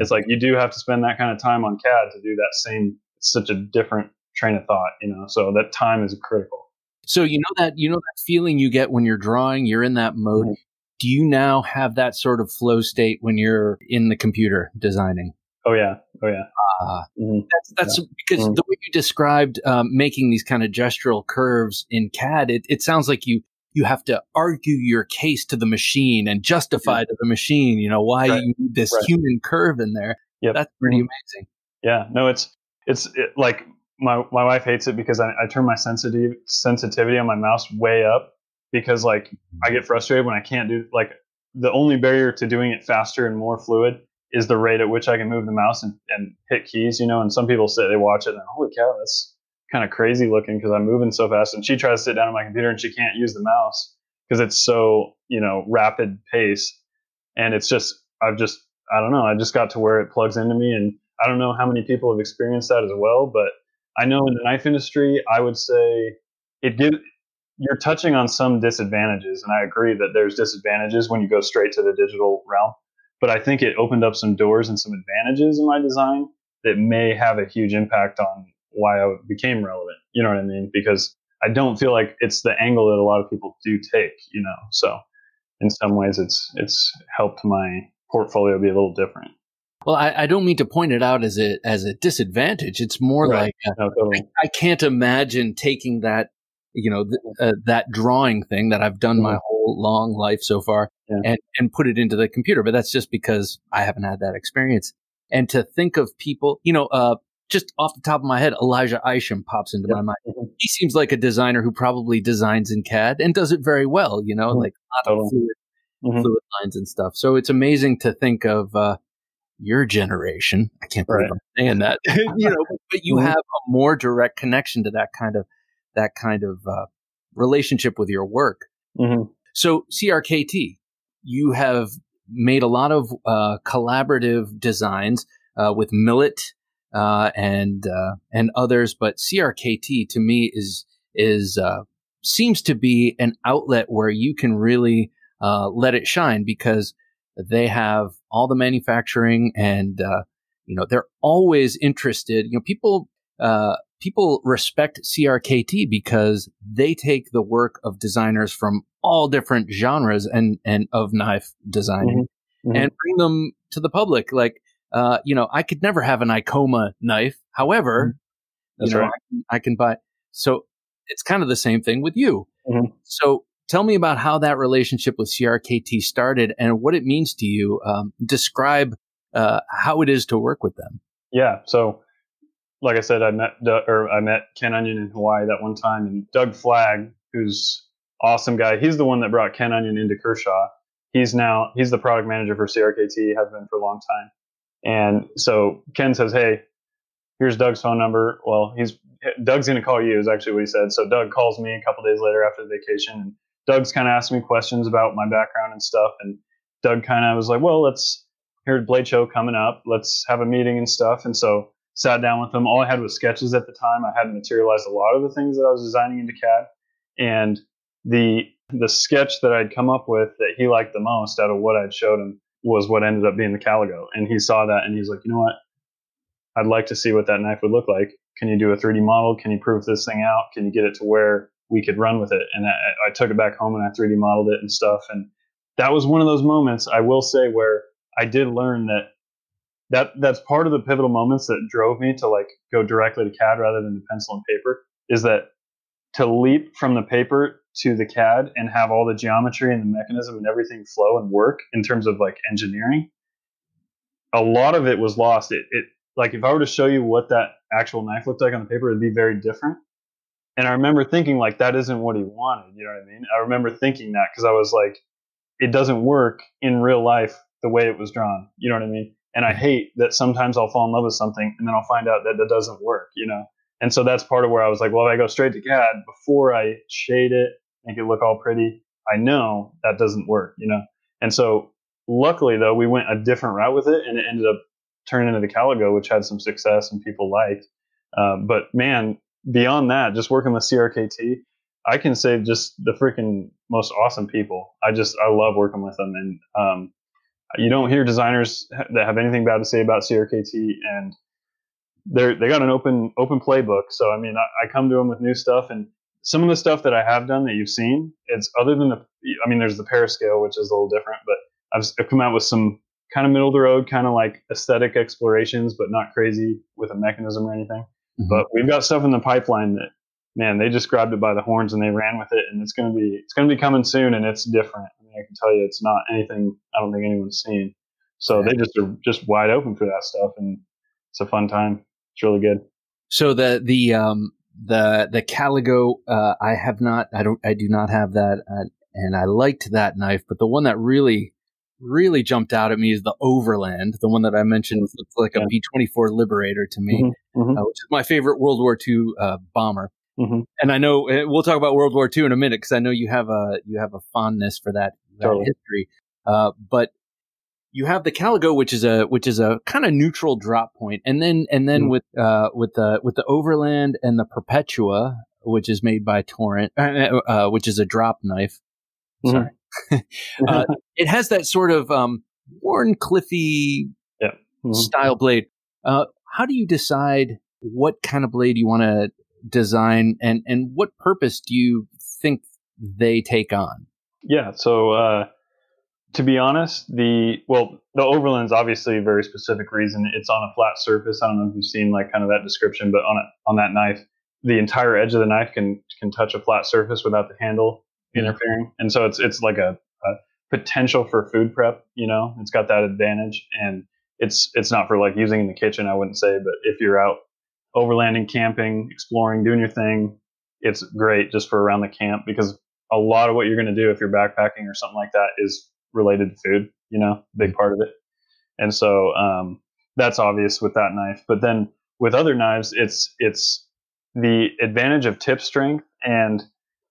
it's like you do have to spend that kind of time on cad to do that same such a different train of thought you know so that time is critical so you know that you know that feeling you get when you're drawing, you're in that mode. Mm-hmm. Do you now have that sort of flow state when you're in the computer designing? Oh yeah, oh yeah. Uh, mm-hmm. That's, that's yeah. because mm-hmm. the way you described um, making these kind of gestural curves in CAD, it, it sounds like you you have to argue your case to the machine and justify yeah. to the machine, you know, why right. you need this right. human curve in there. Yeah, that's pretty mm-hmm. amazing. Yeah, no, it's it's it, like my my wife hates it because I, I turn my sensitive sensitivity on my mouse way up because like I get frustrated when I can't do like the only barrier to doing it faster and more fluid is the rate at which I can move the mouse and, and hit keys, you know. And some people say they watch it and holy cow, that's kind of crazy looking because I'm moving so fast. And she tries to sit down on my computer and she can't use the mouse because it's so you know rapid pace. And it's just I've just I don't know I just got to where it plugs into me, and I don't know how many people have experienced that as well, but I know in the knife industry, I would say it gives you're touching on some disadvantages, and I agree that there's disadvantages when you go straight to the digital realm. But I think it opened up some doors and some advantages in my design that may have a huge impact on why I became relevant. You know what I mean? Because I don't feel like it's the angle that a lot of people do take. You know, so in some ways, it's it's helped my portfolio be a little different. Well, I, I, don't mean to point it out as a as a disadvantage. It's more right. like uh, no, totally. I, I, can't imagine taking that you know th- uh, that drawing thing that I've done mm-hmm. my whole long life so far yeah. and and put it into the computer. But that's just because I haven't had that experience. And to think of people, you know, uh, just off the top of my head, Elijah Isham pops into yep. my mind. Mm-hmm. He seems like a designer who probably designs in CAD and does it very well. You know, mm-hmm. like a lot of fluid, mm-hmm. fluid lines and stuff. So it's amazing to think of. Uh, your generation. I can't believe right. I'm saying that. you know, but you mm-hmm. have a more direct connection to that kind of that kind of uh, relationship with your work. Mm-hmm. So CRKT, you have made a lot of uh, collaborative designs uh, with Millet uh, and uh, and others, but CRKT to me is is uh, seems to be an outlet where you can really let it shine because they have all the manufacturing, and uh, you know they're always interested. You know, people uh, people respect CRKT because they take the work of designers from all different genres and and of knife designing mm-hmm. Mm-hmm. and bring them to the public. Like, uh, you know, I could never have an Icoma knife. However, mm-hmm. you know, right. I, can, I, can, buy. So it's kind of the same thing with you. Mm-hmm. So Tell me about how that relationship with CRKT started and what it means to you. Um, describe uh, how it is to work with them. Yeah. So, like I said, I met or I met Ken Onion in Hawaii that one time, and Doug Flagg, who's awesome guy, he's the one that brought Ken Onion into Kershaw. He's now he's the product manager for CRKT, has been for a long time. And so Ken says, "Hey, here's Doug's phone number." Well, he's Doug's going to call you is actually what he said. So Doug calls me a couple days later after the vacation, and Doug's kind of asked me questions about my background and stuff, and Doug kind of was like, "Well, let's hear Blade Show coming up. Let's have a meeting and stuff." And so sat down with him. All I had was sketches at the time. I hadn't materialized a lot of the things that I was designing into CAD, and the the sketch that I'd come up with that he liked the most out of what I'd showed him was what ended up being the Caligo. And he saw that and he's like, you know what? I'd like to see what that knife would look like. Can you do a 3D model? Can you prove this thing out? Can you get it to where we could run with it. And I, I took it back home and I 3D modeled it and stuff. And that was one of those moments I will say where I did learn that that that's part of the pivotal moments that drove me to like go directly to CAD rather than the pencil and paper is that to leap from the paper to the CAD and have all the geometry and the mechanism and everything flow and work in terms of like engineering, a lot of it was lost. It, it like if I were to show you what that actual knife looked like on the paper, it'd be very different. And I remember thinking like that isn't what he wanted. You know what I mean? I remember thinking that because I was like, it doesn't work in real life the way it was drawn. You know what I mean? And I mm-hmm. hate that sometimes I'll fall in love with something and then I'll find out that that doesn't work. You know? And so that's part of where I was like, well, if I go straight to CAD before I shade it, make it look all pretty, I know that doesn't work. You know? And so luckily though, we went a different route with it and it ended up turning into the Caligo, which had some success and people liked. Uh, but man, beyond that, just working with CRKT, I can say just the freaking most awesome people. I just I love working with them, and um, you don't hear designers that have anything bad to say about CRKT, and they they got an open open playbook. So I mean, I, I, come to them with new stuff, and some of the stuff that I have done that you've seen, it's other than the I mean, there's the Periscale, which is a little different, but I've, I've come out with some kind of middle of the road, kind of like aesthetic explorations, but not crazy with a mechanism or anything. Mm-hmm. But we've got stuff in the pipeline that, man, they just grabbed it by the horns and they ran with it, and it's gonna be it's gonna be coming soon, and it's different. I mean, I can tell you, it's not anything I don't think anyone's seen. So yeah. they just are just wide open for that stuff, and it's a fun time. It's really good. So the the um the the Caligo, uh, I have not, I don't, I do not have that, uh, and I liked that knife, but the one that really really jumped out at me is the Overland, the one that I mentioned mm-hmm. looks like yeah. a B 24 Liberator to me, mm-hmm, mm-hmm. Uh, which is my favorite World War II uh, bomber. Mm-hmm. And I know eh, we'll talk about World War II in a minute because I know you have a you have a fondness for that, that totally. history. Uh, but you have the Caligo, which is a which is a kind of neutral drop point, and then and then mm-hmm. with uh, with the with the Overland and the Perpetua, which is made by Torrent, eh, eh, uh, which is a drop knife. Mm-hmm. Sorry. uh, it has that sort of um, Cliffy yeah. mm-hmm. style blade. Uh, how do you decide what kind of blade you want to design, and and what purpose do you think they take on? Yeah. So uh, to be honest, the well, the Overland's obviously a very specific reason. It's on a flat surface. I don't know if you've seen like kind of that description, but on a, on that knife, the entire edge of the knife can can touch a flat surface without the handle interfering. And so it's it's like a, a potential for food prep. You know, it's got that advantage, and it's it's not for like using in the kitchen. I wouldn't say, but if you're out overlanding, camping, exploring, doing your thing, it's great just for around the camp because a lot of what you're going to do if you're backpacking or something like that is related to food. You know, big mm-hmm. part of it. And so um, that's obvious with that knife. But then with other knives, it's it's the advantage of tip strength and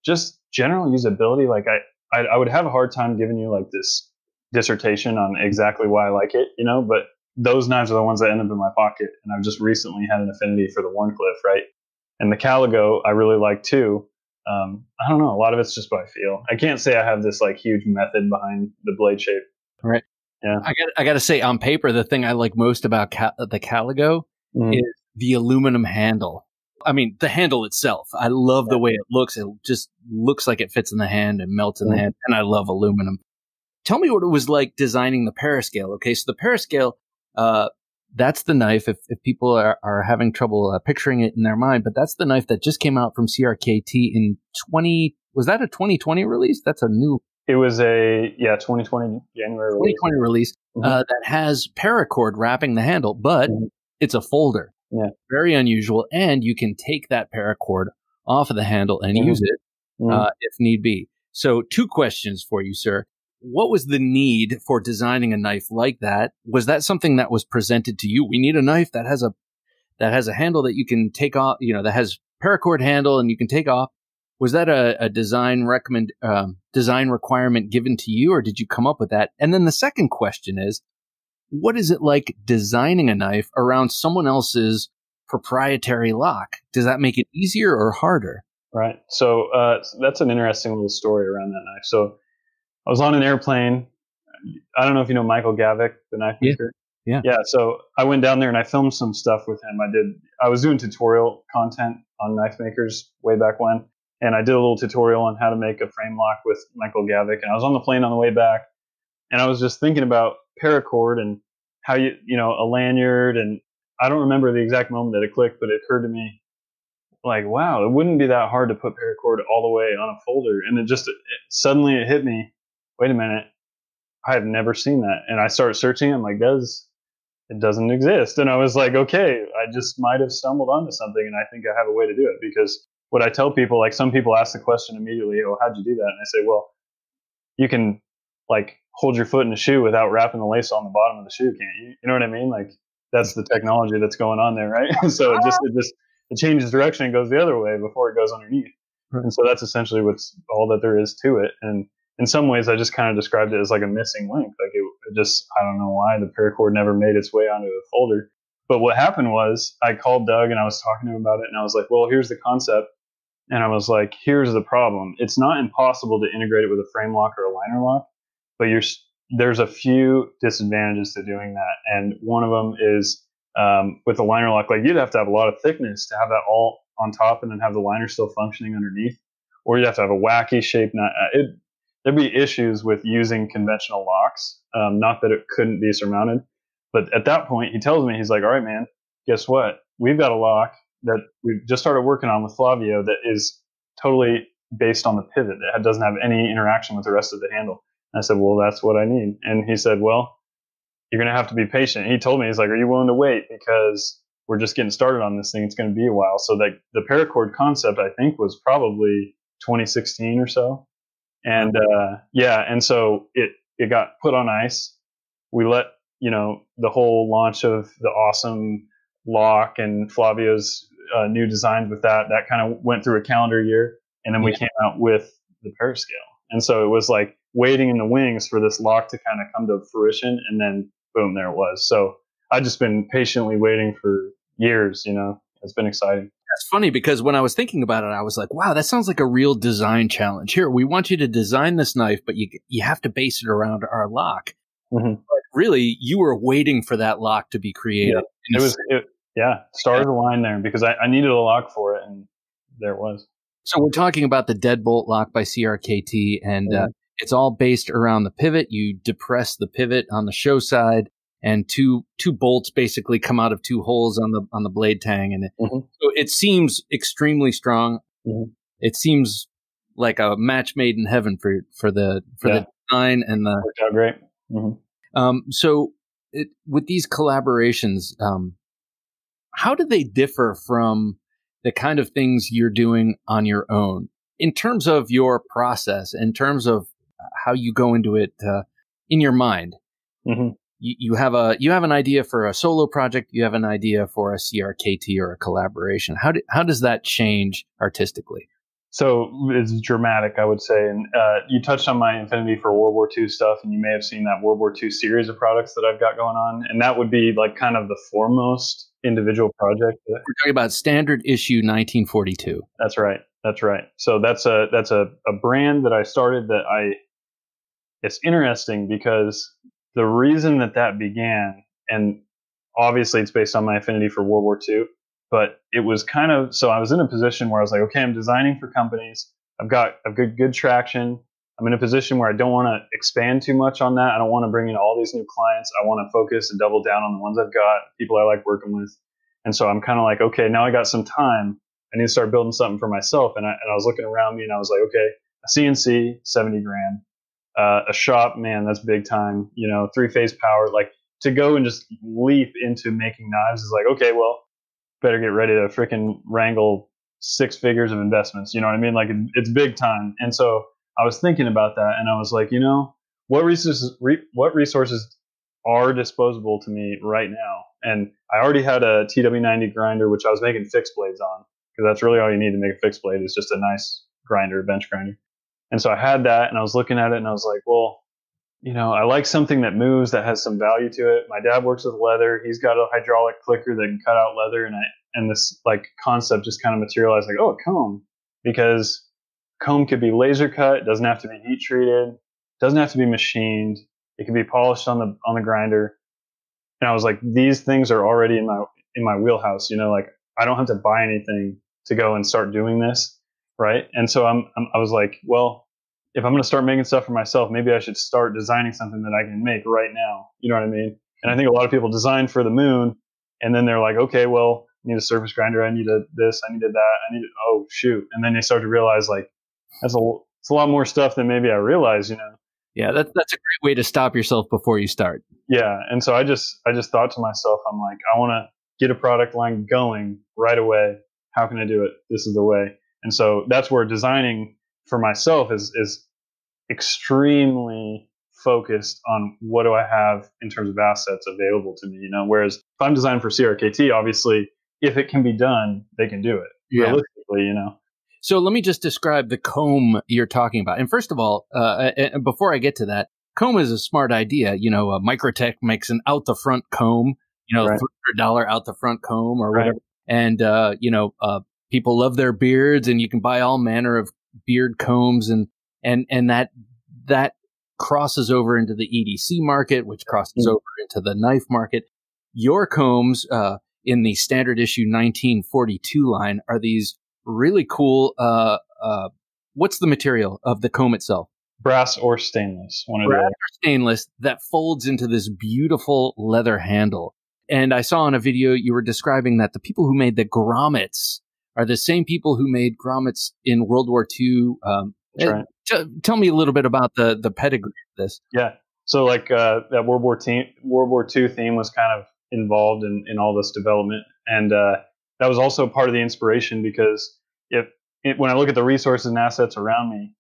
just general usability, like I, I, I would have a hard time giving you like this dissertation on exactly why I like it, you know, but those knives are the ones that end up in my pocket. And I've just recently had an affinity for the Warncliffe, right? And the Caligo I really like too. Um, I don't know. A lot of it's just by feel. I can't say I have this like huge method behind the blade shape. Right. Yeah. I got. I got to say, on paper, the thing I like most about the Caligo mm. is the aluminum handle. I mean, the handle itself, I love the way it looks. It just looks like it fits in the hand and melts in the mm. hand. And I love aluminum. Tell me what it was like designing the Periscale. Okay. So the Periscale, uh, that's the knife. If, if people are, are having trouble uh, picturing it in their mind, but that's the knife that just came out from CRKT in 20. Was that a 2020 release? That's a new. It was a, yeah, 2020 January 2020 release, release mm-hmm. uh, that has paracord wrapping the handle, but mm-hmm. it's a folder. Yeah. Very unusual. And you can take that paracord off of the handle and mm-hmm. use it mm-hmm. uh, if need be. So, two questions for you, sir. What was the need for designing a knife like that? Was that something that was presented to you? We need a knife that has a that has a handle that you can take off, you know, that has paracord handle and you can take off. Was that a, a design recommend um, design requirement given to you, or did you come up with that? And then the second question is, what is it like designing a knife around someone else's proprietary lock? Does that make it easier or harder? Right. So uh, that's an interesting little story around that knife. So I was on an airplane. I don't know if you know Michael Gavick, the knife yeah. maker. Yeah. Yeah. So I went down there and I filmed some stuff with him. I did. I was doing tutorial content on knife makers way back when, and I did a little tutorial on how to make a frame lock with Michael Gavick. And I was on the plane on the way back, and I was just thinking about paracord and how you you know a lanyard and I don't remember the exact moment that it clicked, but it occurred to me like wow, it wouldn't be that hard to put paracord all the way on a folder, and it just it, suddenly it hit me. Wait a minute, I have never seen that, and I started searching. I'm like, does it doesn't exist? And I was like, okay, I just might have stumbled onto something, and I think I have a way to do it because what I tell people, like some people ask the question immediately, "Oh, how'd you do that?" And I say, "Well, you can like hold your foot in a shoe without wrapping the lace on the bottom of the shoe, can't you? You know what I mean? Like that's mm. the technology that's going on there, right? so it just uh-huh. it just it changes direction and goes the other way before it goes underneath. Right. And so that's essentially what's all that there is to it. And in some ways, I just kind of described it as like a missing link. Like it, it just I don't know why the paracord never made its way onto the folder. But what happened was I called Doug and I was talking to him about it, and I was like, well, here's the concept. And I was like, here's the problem. It's not impossible to integrate it with a frame lock or a liner lock but you're there's a few disadvantages to doing that, and one of them is um, with the liner lock. Like you'd have to have a lot of thickness to have that all on top, and then have the liner still functioning underneath, or you would have to have a wacky shape. Not uh, it, there'd be issues with using conventional locks. Um, not that it couldn't be surmounted, but at that point, he tells me he's like, "All right, man, guess what? We've got a lock that we've just started working on with Flavio that is totally based on the pivot. It doesn't have any interaction with the rest of the handle." I said, well, that's what I need. And he said, well, you're going to have to be patient. He told me, he's like, are you willing to wait? Because we're just getting started on this thing. It's going to be a while. So like, the paracord concept, I think, was probably 2016 or so. And uh, yeah, and so it it got put on ice. We let you know the whole launch of the awesome lock and Flavio's uh, new designs with that. That kind of went through a calendar year, and then we yeah. came out with the Parascale. And so it was like waiting in the wings for this lock to kind of come to fruition and then boom there it was so i've just been patiently waiting for years you know it's been exciting that's funny because when i was thinking about it i was like wow that sounds like a real design challenge here we want you to design this knife but you you have to base it around our lock mm-hmm. but really you were waiting for that lock to be created yeah. it was it, yeah started yeah. line there because I, I needed a lock for it and there it was so we're talking about the deadbolt lock by CRKT, and uh, mm-hmm. It's all based around the pivot. You depress the pivot on the show side and two two bolts basically come out of two holes on the on the blade tang and it, mm-hmm. so it seems extremely strong. Mm-hmm. It seems like a match made in heaven for for the for yeah. the design and the worked out great. Mm-hmm. Um, so it, with these collaborations, um, how do they differ from the kind of things you're doing on your own in terms of your process, in terms of how you go into it uh, in your mind. Mm-hmm. You, you, have a you have an idea for a solo project. You have an idea for a CRKT or a collaboration. How do, how does that change artistically? So it's dramatic, I would say. And uh, you touched on my affinity for World War II stuff, and you may have seen that World War II series of products that I've got going on, and that would be like kind of the foremost individual project. We're talking about standard issue 1942. That's right. That's right. So that's a that's a, a brand that I started that I it's interesting because the reason that that began, and obviously it's based on my affinity for World War II, but it was kind of so I was in a position where I was like, okay, I'm designing for companies. I've got a good good traction. I'm in a position where I don't want to expand too much on that. I don't want to bring in all these new clients. I want to focus and double down on the ones I've got, people I like working with. And so I'm kind of like, okay, now I got some time. I need to start building something for myself. And I, and I was looking around me and I was like, okay, a CNC, 70 grand uh, a shop, man, that's big time. You know, three phase power. Like to go and just leap into making knives is like, okay, well, better get ready to freaking wrangle six figures of investments. You know what I mean? Like it's big time. And so I was thinking about that, and I was like, you know, what resources, re- what resources are disposable to me right now? And I already had a TW90 grinder, which I was making fixed blades on, because that's really all you need to make a fixed blade is just a nice grinder, bench grinder. And so I had that and I was looking at it and I was like, well, you know, I like something that moves that has some value to it. My dad works with leather. He's got a hydraulic clicker that can cut out leather and I and this like concept just kind of materialized like, oh, a comb because comb could be laser cut, doesn't have to be heat treated, doesn't have to be machined. It can be polished on the on the grinder. And I was like, these things are already in my in my wheelhouse, you know, like I don't have to buy anything to go and start doing this, right? And so I'm, I'm I was like, well, if I'm going to start making stuff for myself, maybe I should start designing something that I can make right now. You know what I mean? And I think a lot of people design for the moon and then they're like, okay, well, I need a surface grinder. I need a this. I needed that. I need. oh, shoot. And then they start to realize, like, that's a, it's a lot more stuff than maybe I realized, you know? Yeah, that's, that's a great way to stop yourself before you start. Yeah. And so I just, I just thought to myself, I'm like, I want to get a product line going right away. How can I do it? This is the way. And so that's where designing for myself is is extremely focused on what do I have in terms of assets available to me. You know, whereas if I'm designed for CRKT, obviously, if it can be done, they can do it. Yeah. Realistically, you know. So let me just describe the comb you're talking about. And first of all, uh, before I get to that, comb is a smart idea. You know, uh, Microtech makes an out the front comb. You know, right. dollar out the front comb or whatever. Right. And uh, you know, uh, people love their beards, and you can buy all manner of beard combs and and and that that crosses over into the EDC market, which crosses mm. over into the knife market. Your combs uh, in the standard issue 1942 line are these really cool. Uh, uh, what's the material of the comb itself? Brass or stainless, one of Brass or stainless that folds into this beautiful leather handle. And I saw in a video you were describing that the people who made the grommets are the same people who made grommets in World War II. Um, right. t- tell me a little bit about the the pedigree of this. Yeah. So like uh, that World War te- World War II theme was kind of involved in, in all this development, and uh, that was also part of the inspiration because if it, when I look at the resources and assets around me,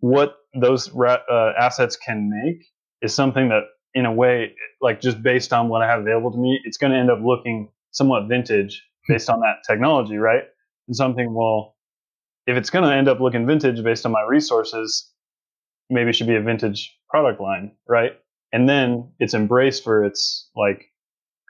what those ra- uh, assets can make is something that in a way like just based on what i have available to me it's going to end up looking somewhat vintage based on that technology, right? And something, well, if it's going to end up looking vintage based on my resources, maybe it should be a vintage product line, right? And then it's embraced for its like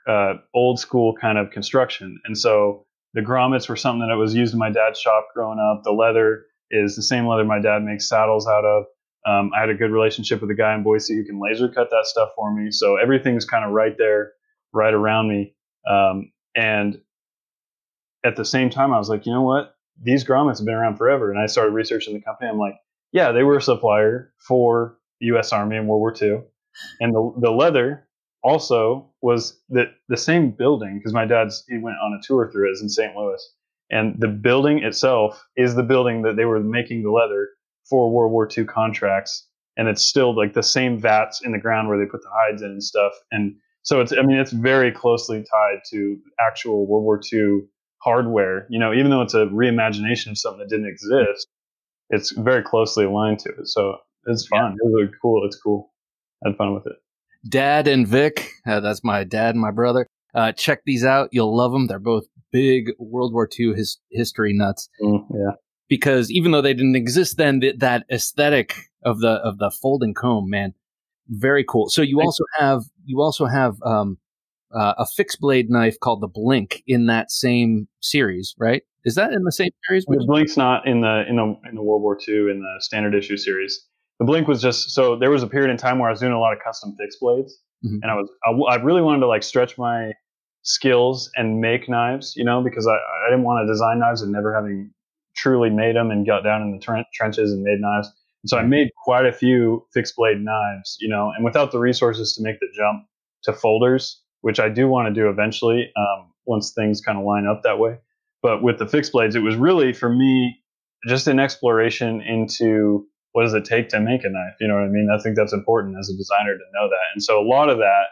uh, old school kind of construction. And so the grommets were something that was used in my dad's shop growing up. The leather is the same leather my dad makes saddles out of. Um, I had a good relationship with a guy in Boise who can laser cut that stuff for me. So everything's kind of right there, right around me. Um, and at the same time, I was like, you know what? These grommets have been around forever. And I started researching the company. I'm like, yeah, they were a supplier for the U.S. Army in World War II, and the the leather also was the the same building because my dad's he went on a tour through it in St. Louis, and the building itself is the building that they were making the leather for World War II contracts, and it's still like the same vats in the ground where they put the hides in and stuff, and so it's I mean it's very closely tied to actual World War II hardware, you know, even though it's a reimagination of something that didn't exist, it's very closely aligned to it. So it's fun. Yeah. It's really cool. It's cool. I had fun with it. Dad and Vic, uh, that's my dad and my brother. Uh, check these out. You'll love them. They're both big World War II his- history nuts. Mm, yeah. Because even though they didn't exist then, th- that aesthetic of the of the folding comb, man, very cool. So you also have you also have um, uh, a fixed blade knife called the Blink in that same series, right? Is that in the same series? The Blink's not in the in the in the World War II in the standard issue series. The Blink was just so there was a period in time where I was doing a lot of custom fixed blades, mm-hmm. and I was I, I, really wanted to like stretch my skills and make knives, you know, because I I didn't want to design knives and never having truly made them and got down in the tren- trenches and made knives. And so I mm-hmm. made quite a few fixed blade knives, you know, and without the resources to make the jump to folders, which I do want to do eventually um, once things kind of line up that way. But with the fixed blades, it was really for me just an exploration into what does it take to make a knife. You know what I mean? I think that's important as a designer to know that. And so a lot of that,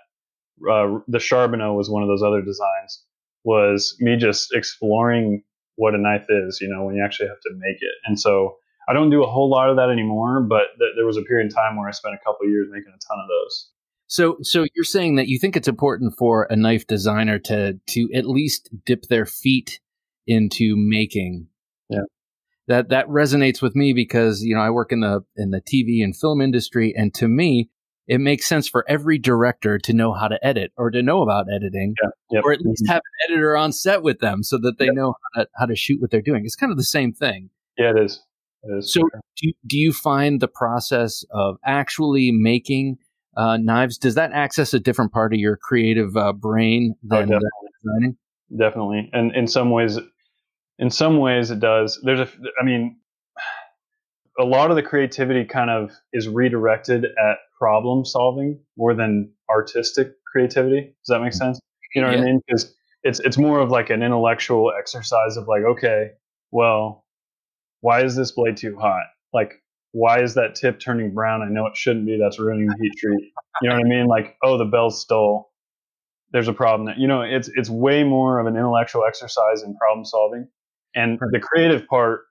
uh, the Charbonneau was one of those other designs, was me just exploring what a knife is. You know, when you actually have to make it. And so I don't do a whole lot of that anymore, but th- there was a period in time where I spent a couple years making a ton of those. So, so you're saying that you think it's important for a knife designer to to at least dip their feet into making. Yeah. That that resonates with me because you know I work in the in the TV and film industry, and to me, it makes sense for every director to know how to edit or to know about editing, yeah. yep. or at least mm-hmm. have an editor on set with them so that they yep. know how to, how to shoot what they're doing. It's kind of the same thing. Yeah, it is. It is so, do do you find the process of actually making uh, knives, does that access a different part of your creative uh, brain oh, than oh, definitely. designing? Definitely, and in some ways, in some ways it does. There's a, I mean, a lot of the creativity kind of is redirected at problem solving more than artistic creativity. Does that make sense? You know what I mean? Because it's it's more of like an intellectual exercise of like, okay, well, why is this blade too hot? Like, why is that tip turning brown? I know it shouldn't be. That's ruining the heat treat. You know what I mean? Like, oh, the bell's stole. There's a problem. That, you know, it's it's way more of an intellectual exercise in problem solving, and the creative part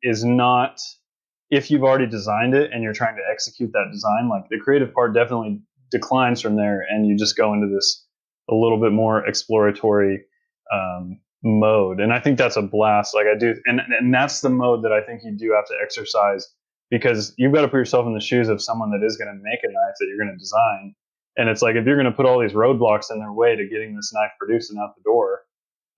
is not if you've already designed it and you're trying to execute that design. Like the creative part definitely declines from there, and you just go into this a little bit more exploratory um, mode. And I think that's a blast. Like I do, and and that's the mode that I think you do have to exercise because you've got to put yourself in the shoes of someone that is going to make a knife that you're going to design. And it's like if you're going to put all these roadblocks in their way to getting this knife produced and out the door,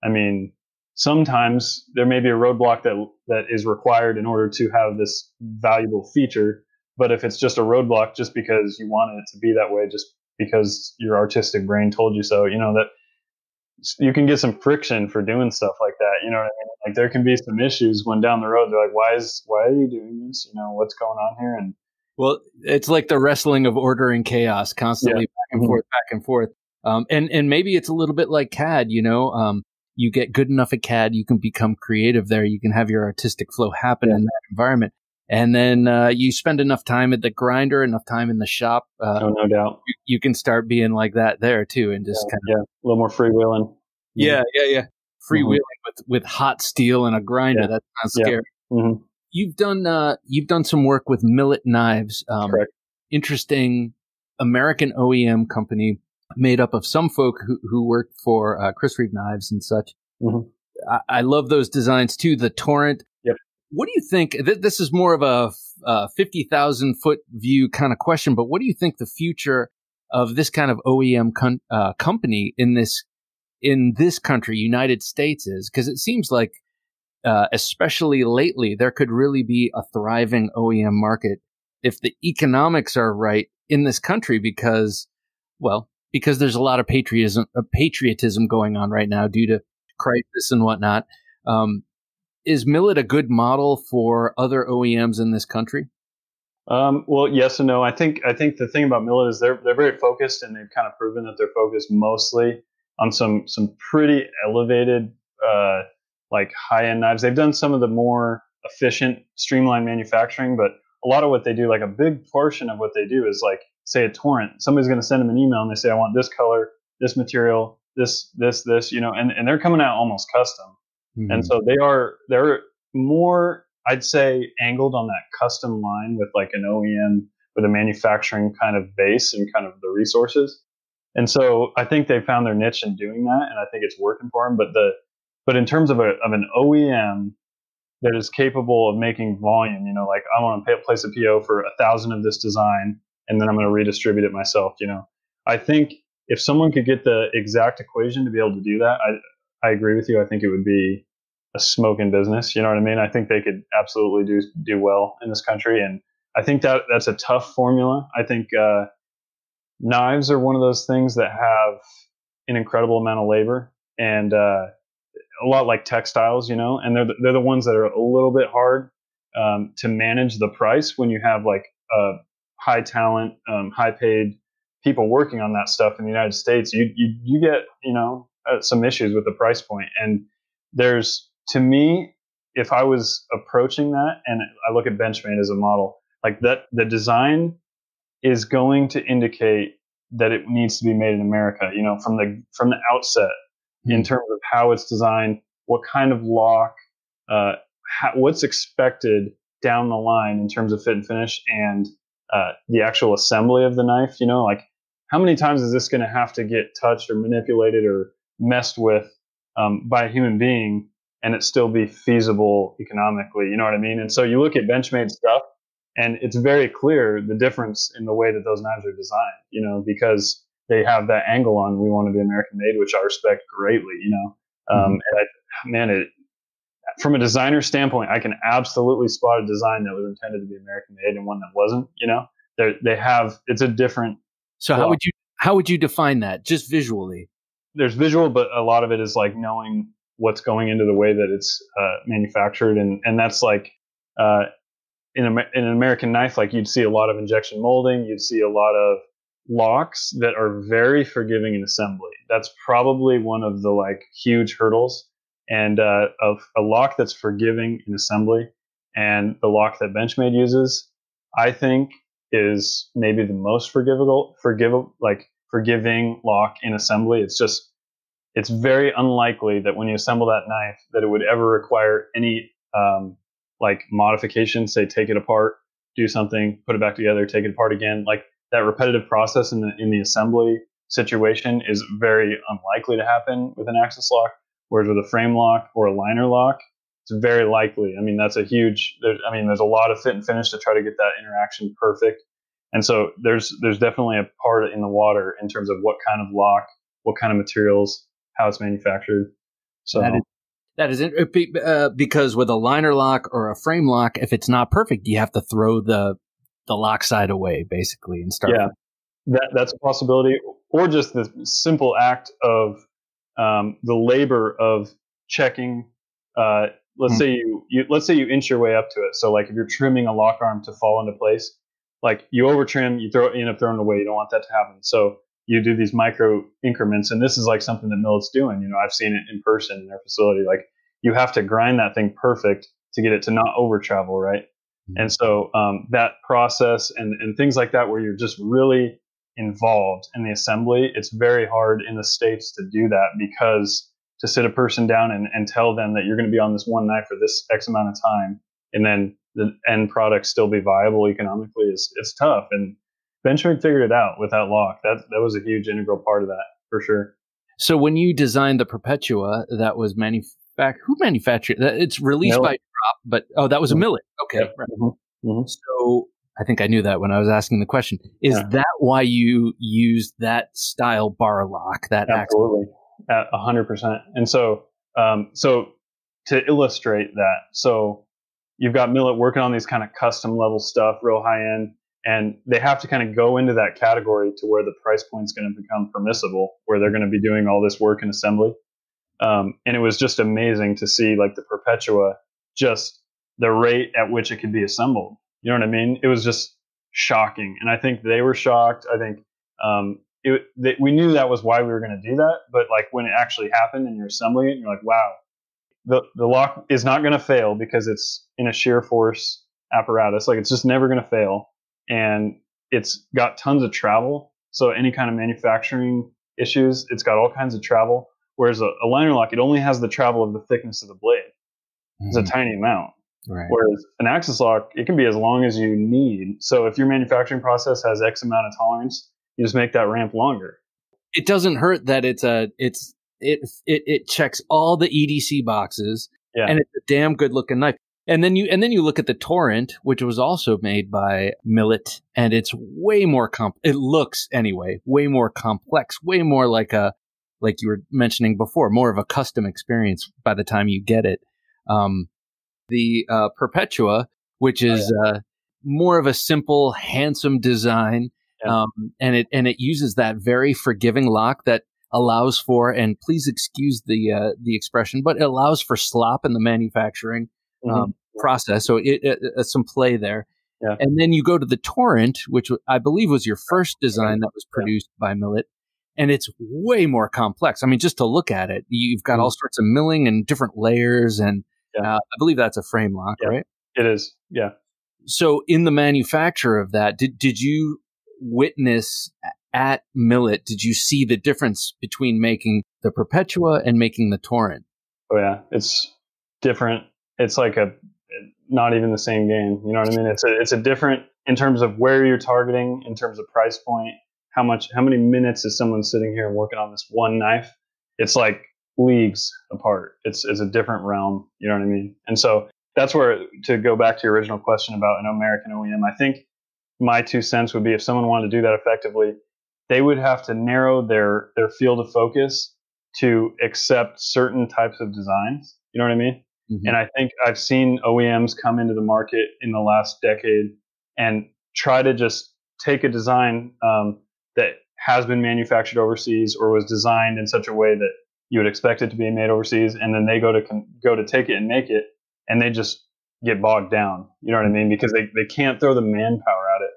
I mean, sometimes there may be a roadblock that that is required in order to have this valuable feature. But if it's just a roadblock just because you wanted it to be that way, just because your artistic brain told you so, you know that you can get some friction for doing stuff like that. You know what I mean? Like there can be some issues when down the road they're like, why is why are you doing this? You know what's going on here? And well, it's like the wrestling of order and chaos, constantly yeah. back and mm-hmm. forth, back and forth. Um, and and maybe it's a little bit like CAD. You know, um, you get good enough at CAD, you can become creative there. You can have your artistic flow happen yeah. in that environment. And then uh, you spend enough time at the grinder, enough time in the shop. Uh, oh, no doubt. You, you, can start being like that there too, and just yeah, kind of yeah, a little more freewheeling. Mm-hmm. Yeah, yeah, yeah. Mm-hmm. freewheeling mm-hmm. with, with hot steel and a grinder. Yeah. That's kind of scary. Yeah. Mm-hmm. You've done uh, you've done some work with Millet Knives, um, interesting American OEM company made up of some folk who, who worked for uh, Chris Reeve Knives and such. Mm-hmm. I, I, love those designs too. The Torrent. Yep. What do you think? Th- this is more of a uh, fifty thousand foot view kind of question, but what do you think the future of this kind of OEM con- uh, company in this in this country, United States, is because it seems like, uh, especially lately, there could really be a thriving OEM market if the economics are right in this country because, well, because there's a lot of patriotism, uh, patriotism going on right now due to crisis and whatnot. Um, is Millet a good model for other OEMs in this country? Um, well, yes and no. I think I think the thing about Millet is they're they're very focused, and they've kind of proven that they're focused mostly on some some pretty elevated uh, like high end knives. They've done some of the more efficient, streamlined manufacturing, but a lot of what they do, like a big portion of what they do, is like say a torrent. Somebody's going to send them an email and they say, "I want this color, this material, this, this, this," you know, and and they're coming out almost custom, mm-hmm. and so they are they're more I'd say angled on that custom line with like an OEM with a manufacturing kind of base and kind of the resources. And so I think they found their niche in doing that, and I think it's working for them. But the but in terms of a of an OEM that is capable of making volume, you know, like I want to place a PO for a thousand of this design, and then I'm going to redistribute it myself. You know, I think if someone could get the exact equation to be able to do that, I I agree with you. I think it would be a smoking business. You know what I mean? I think they could absolutely do do well in this country, and I think that that's a tough formula. I think. Uh, knives are one of those things that have an incredible amount of labor and uh, a lot like textiles, you know, and they're the, they're the ones that are a little bit hard um, to manage the price when you have like high talent, um, high paid people working on that stuff in the United States. You you you get you know uh, some issues with the price point, and there's to me, if I was approaching that, and I look at Benchmade as a model, like that the design is going to indicate that it needs to be made in America. You know, from the from the outset, mm-hmm. in hmm. terms of how it's designed, what kind of lock, uh, how, what's expected down the line in terms of fit and finish, and uh, the actual assembly of the knife. You know, like how many times is this going to have to get touched or manipulated or messed with um, by a human being? And it still be feasible economically, you know what I mean. And so you look at Benchmade stuff, and it's very clear the difference in the way that those knives are designed you know because they have that angle on we want to be american made which i respect greatly you know um, mm-hmm. I, man it from a designer standpoint i can absolutely spot a design that was intended to be american made and one that wasn't you know they they have it's a different so block. how would you how would you define that just visually there's visual but a lot of it is like knowing what's going into the way that it's uh, manufactured and and that's like uh, in, in an American knife, like you'd see a lot of injection molding, you'd see a lot of locks that are very forgiving in assembly. That's probably one of the like huge hurdles. And uh, of a lock that's forgiving in assembly, and the lock that Benchmade uses, I think is maybe the most forgivable, forgivable, like forgiving lock in assembly. It's just, it's very unlikely that when you assemble that knife that it would ever require any um, like modifications, say take it apart, do something, put it back together, take it apart again. Like that repetitive process in the in the assembly situation is very unlikely to happen with an axis lock. Whereas with a frame lock or a liner lock, it's very likely. I mean, that's a huge. I mean, there's a lot of fit and finish to try to get that interaction perfect. And so there's there's definitely a part in the water in terms of what kind of lock, what kind of materials, how it's manufactured. So that is that is uh, uh, because with a liner lock or a frame lock, if it's not perfect, you have to throw the the lock side away basically and start. Yeah, that, that's a possibility, or just the simple act of um, the labor of checking. Uh, let's mm-hmm. say you, you let's say you inch your way up to it. So like if you're trimming a lock arm to fall into place, like you over trim, you throw you end up throwing it away. You don't want that to happen. So you do these micro increments and this is like something that millet's doing you know i've seen it in person in their facility like you have to grind that thing perfect to get it to not over travel right mm-hmm. and so um, that process and, and things like that where you're just really involved in the assembly it's very hard in the states to do that because to sit a person down and, and tell them that you're going to be on this one knife for this x amount of time and then the end product still be viable economically is is tough and Benjamin figured it out without Locke. That that was a huge integral part of that for sure. So when you designed the Perpetua, that was manufactured. Who manufactured that? It's released Millet. by Drop, but oh, that was a mm-hmm. millet. Okay, yep. right. Mm-hmm. mm-hmm. so I think I knew that when I was asking the question. Is yeah. that why you used that style bar lock? That absolutely, a hundred percent. And so, um, so to illustrate that, so you've got Millet working on these kind of custom level stuff, real high end and they have to kind of go into that category to where the price point is going to become permissible where they're going to be doing all this work in assembly um, and it was just amazing to see like the perpetua just the rate at which it could be assembled you know what i mean it was just shocking and i think they were shocked i think um, it, they, we knew that was why we were going to do that but like when it actually happened and you're assembling it and you're like wow the, the lock is not going to fail because it's in a shear force apparatus like it's just never going to fail and it's got tons of travel. So any kind of manufacturing issues, it's got all kinds of travel. Whereas a, a liner lock, it only has the travel of the thickness of the blade. Mm-hmm. It's a hmm. tiny amount. Right. Whereas an axis lock, it can be as long as you need. So if your manufacturing process has X amount of tolerance, you just make that ramp longer. It doesn't hurt that it's a it's it it, it checks all the EDC boxes yeah. and it's a damn good looking knife. And then you and then you look at the torrent, which was also made by Millet, and it's way more comp. It looks anyway way more complex, way more like a like you were mentioning before, more of a custom experience by the time you get it. Um, the uh, Perpetua, which oh, is oh, yeah. uh, more of a simple, handsome design, yeah. um, and it and it uses that very forgiving lock that allows for and please excuse the uh, the expression, but it allows for slop in the manufacturing um, mm-hmm. um, process. So it, it, it, some play there. Yeah. And then you go to the torrent, which I believe was your first design that was produced yeah. by Millet, and it's way more complex. I mean, just to look at it, you've got mm-hmm. all sorts of milling and different layers, and yeah. uh, I believe that's a frame lock, right? It is, yeah. So, in the manufacture of that, did did you witness at Millet? Did you see the difference between making the Perpetua and making the Torrent? Oh yeah, it's different it's like a not even the same game. You know what I mean? It's a it's a different in terms of where you're targeting, in terms of price point, how much, how many minutes is someone sitting here working on this one knife? It's like leagues apart. It's it's a different realm. You know what I mean? And so that's where to go back to your original question about an American OEM. I think my two cents would be if someone wanted to do that effectively, they would have to narrow their their field of focus to accept certain types of designs. You know what I mean? Mm-hmm. And I think I've seen OEMs come into the market in the last decade and try to just take a design um, that has been manufactured overseas or was designed in such a way that you would expect it to be made overseas, and then they go to con- go to take it and make it, and they just get bogged down. You know what I mean? Because they, they can't throw the manpower at it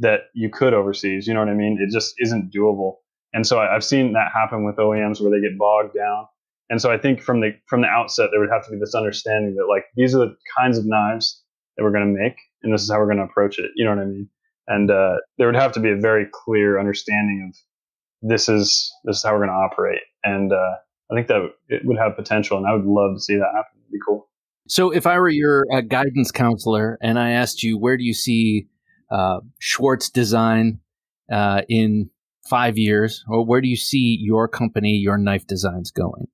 that you could overseas. You know what I mean? It just isn't doable. And so I, I've seen that happen with OEMs where they get bogged down and so I think from the from the outset there would have to be this understanding that like these are the kinds of knives that we're going to make, and this is how we're going to approach it. You know what I mean? And uh, there would have to be a very clear understanding of this is this is how we're going to operate. And uh, I think that it would have potential, and I would love to see that happen. It'd be cool. So if I were your uh, guidance counselor and I asked you where do you see uh, Schwartz design uh, in five years, or where do you see your company, your knife designs going?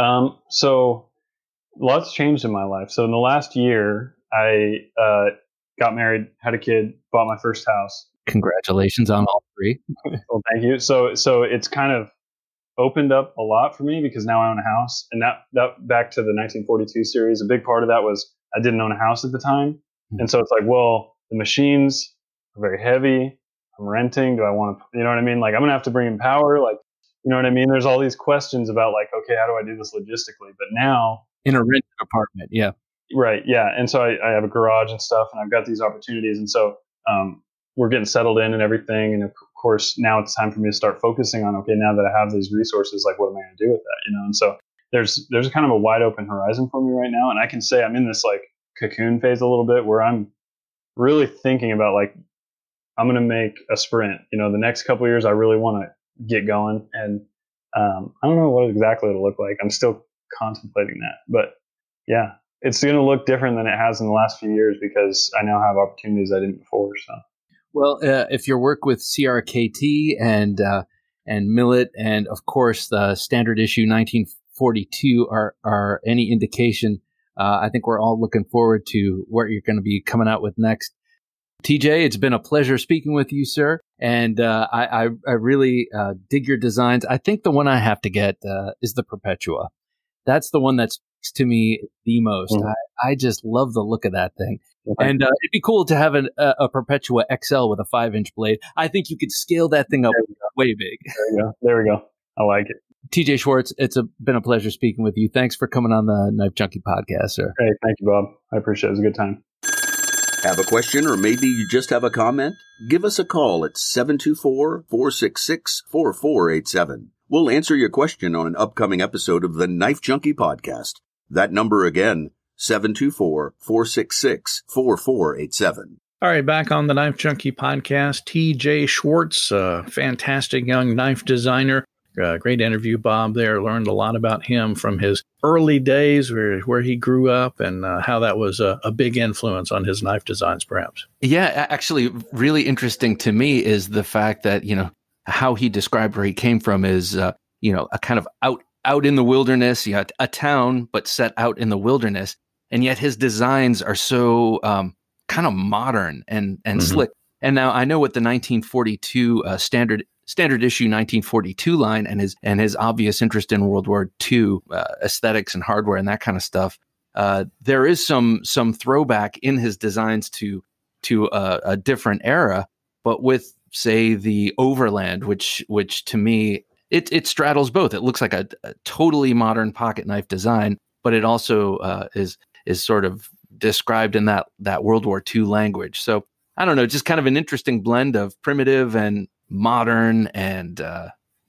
Um, so lots changed in my life. So in the last year, I uh, got married, had a kid, bought my first house. Congratulations on all three. well, thank you. So so it's kind of opened up a lot for me because now I own a house, and that that back to the 1942 series. A big part of that was I didn't own a house at the time, mm-hmm. and so it's like, well, the machines are very heavy. I'm renting. Do I want to? You know what I mean? Like I'm gonna have to bring in power. Like you know what I mean? There's all these questions about like, okay, how do I do this logistically? But now in a rented apartment, yeah, right, yeah. And so I, I have a garage and stuff, and I've got these opportunities, and so um, we're getting settled in and everything. And of course, now it's time for me to start focusing on okay, now that I have these resources, like, what am I going to do with that? You know? And so there's there's kind of a wide open horizon for me right now, and I can say I'm in this like cocoon phase a little bit where I'm really thinking about like I'm going to make a sprint. You know, the next couple years, I really want to get going. And um, I don't know what exactly it'll look like. I'm still contemplating that, but yeah, it's going to look different than it has in the last few years because I now have opportunities I didn't before. So, well, uh, if your work with CRKT and uh, and Millet, and of course the standard issue 1942 are are any indication, uh, I think we're all looking forward to what you're going to be coming out with next. TJ, it's been a pleasure speaking with you, sir. And uh, I, I, I, really uh, dig your designs. I think the one I have to get uh, is the Perpetua. That's the one that speaks to me the most. Mm-hmm. I, I, just love the look of that thing. Okay. And uh, it'd be cool to have an, a, a, Perpetua XL with a five inch blade. I think you could scale that thing up way big. There we go. There we go. I like it. TJ Schwartz, it's a, been a pleasure speaking with you. Thanks for coming on the Knife Junkie podcast, sir. Hey, thank you, Bob. I appreciate it. It was a good time. Have a question or maybe you just have a comment? Give us a call at 724 466 4487. We'll answer your question on an upcoming episode of the Knife Junkie podcast. That number again, 724 466 4487. All right, back on the Knife Junkie podcast, TJ Schwartz, a fantastic young knife designer uh, great interview, Bob. There learned a lot about him from his early days, where where he grew up, and uh, how that was a, a, big influence on his knife designs, perhaps. Yeah, actually, really interesting to me is the fact that you know how he described where he came from is uh, you know a kind of out out in the wilderness, you had a town, but set out in the wilderness, and yet his designs are so um, kind of modern and and mm-hmm. slick. And now I know what the 1942 uh, standard standard issue 1942 line and his and his obvious interest in World War II uh, aesthetics and hardware and that kind of stuff. Uh, there is some some throwback in his designs to to a, a different era, but with say the Overland, which which to me it it straddles both. It looks like a, a totally modern pocket knife design, but it also uh, is is sort of described in that that World War II language. So I don't know, just kind of an interesting blend of primitive and modern and uh,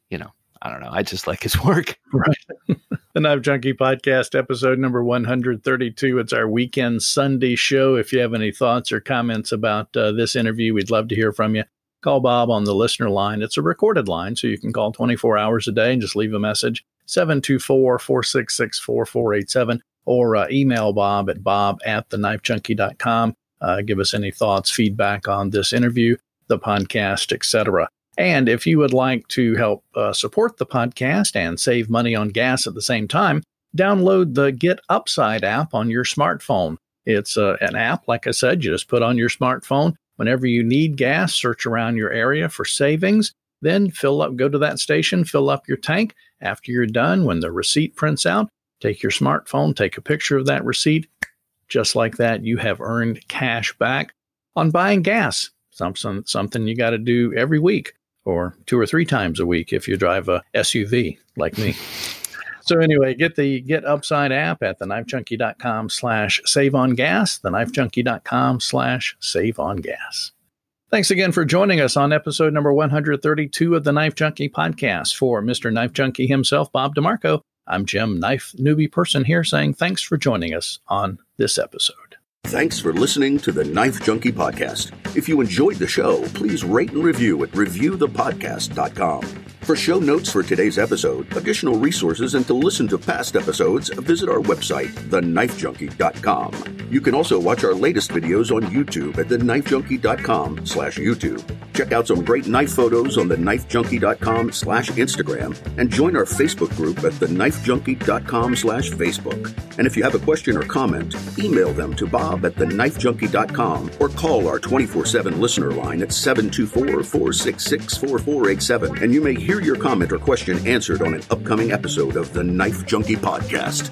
you know i don't know i just like his work right the knife junkie podcast episode number 132 it's our weekend sunday show if you have any thoughts or comments about uh, this interview we'd love to hear from you call bob on the listener line it's a recorded line so you can call 24 hours a day and just leave a message 724-466-4487 or uh, email bob at bob at the knife junkie.com uh, give us any thoughts feedback on this interview the podcast, etc. And if you would like to help uh, support the podcast and save money on gas at the same time, download the Get Upside app on your smartphone. It's uh, an app, like I said, you just put on your smartphone. Whenever you need gas, search around your area for savings. Then fill up, go to that station, fill up your tank. After you're done, when the receipt prints out, take your smartphone, take a picture of that receipt. Just like that, you have earned cash back on buying gas something, something you got to do every week or two or three times a week if you drive a SUV like me. So anyway, get the Get Upside app at thenifejunkie.com slash save on gas, thenifejunkie.com slash save on gas. Thanks again for joining us on episode number 132 of the Knife Junkie podcast. For Mr. Knife Junkie himself, Bob DeMarco, I'm Jim Knife Newbie Person here saying thanks for joining us on this episode. Thanks for listening to the Knife Junkie Podcast. If you enjoyed the show, please rate and review at reviewthepodcast.com. For show notes for today's episode, additional resources, and to listen to past episodes, visit our website, theknifejunkie.com. You can also watch our latest videos on YouTube at theknifejunkie.com slash YouTube. Check out some great knife photos on theknifejunkie.com slash Instagram and join our Facebook group at theknifejunkie.com slash Facebook. And if you have a question or comment, email them to Bob Bob at thenifejunkie.com or call our 24 7 listener line at 724 466 4487 and you may hear your comment or question answered on an upcoming episode of the Knife Junkie Podcast.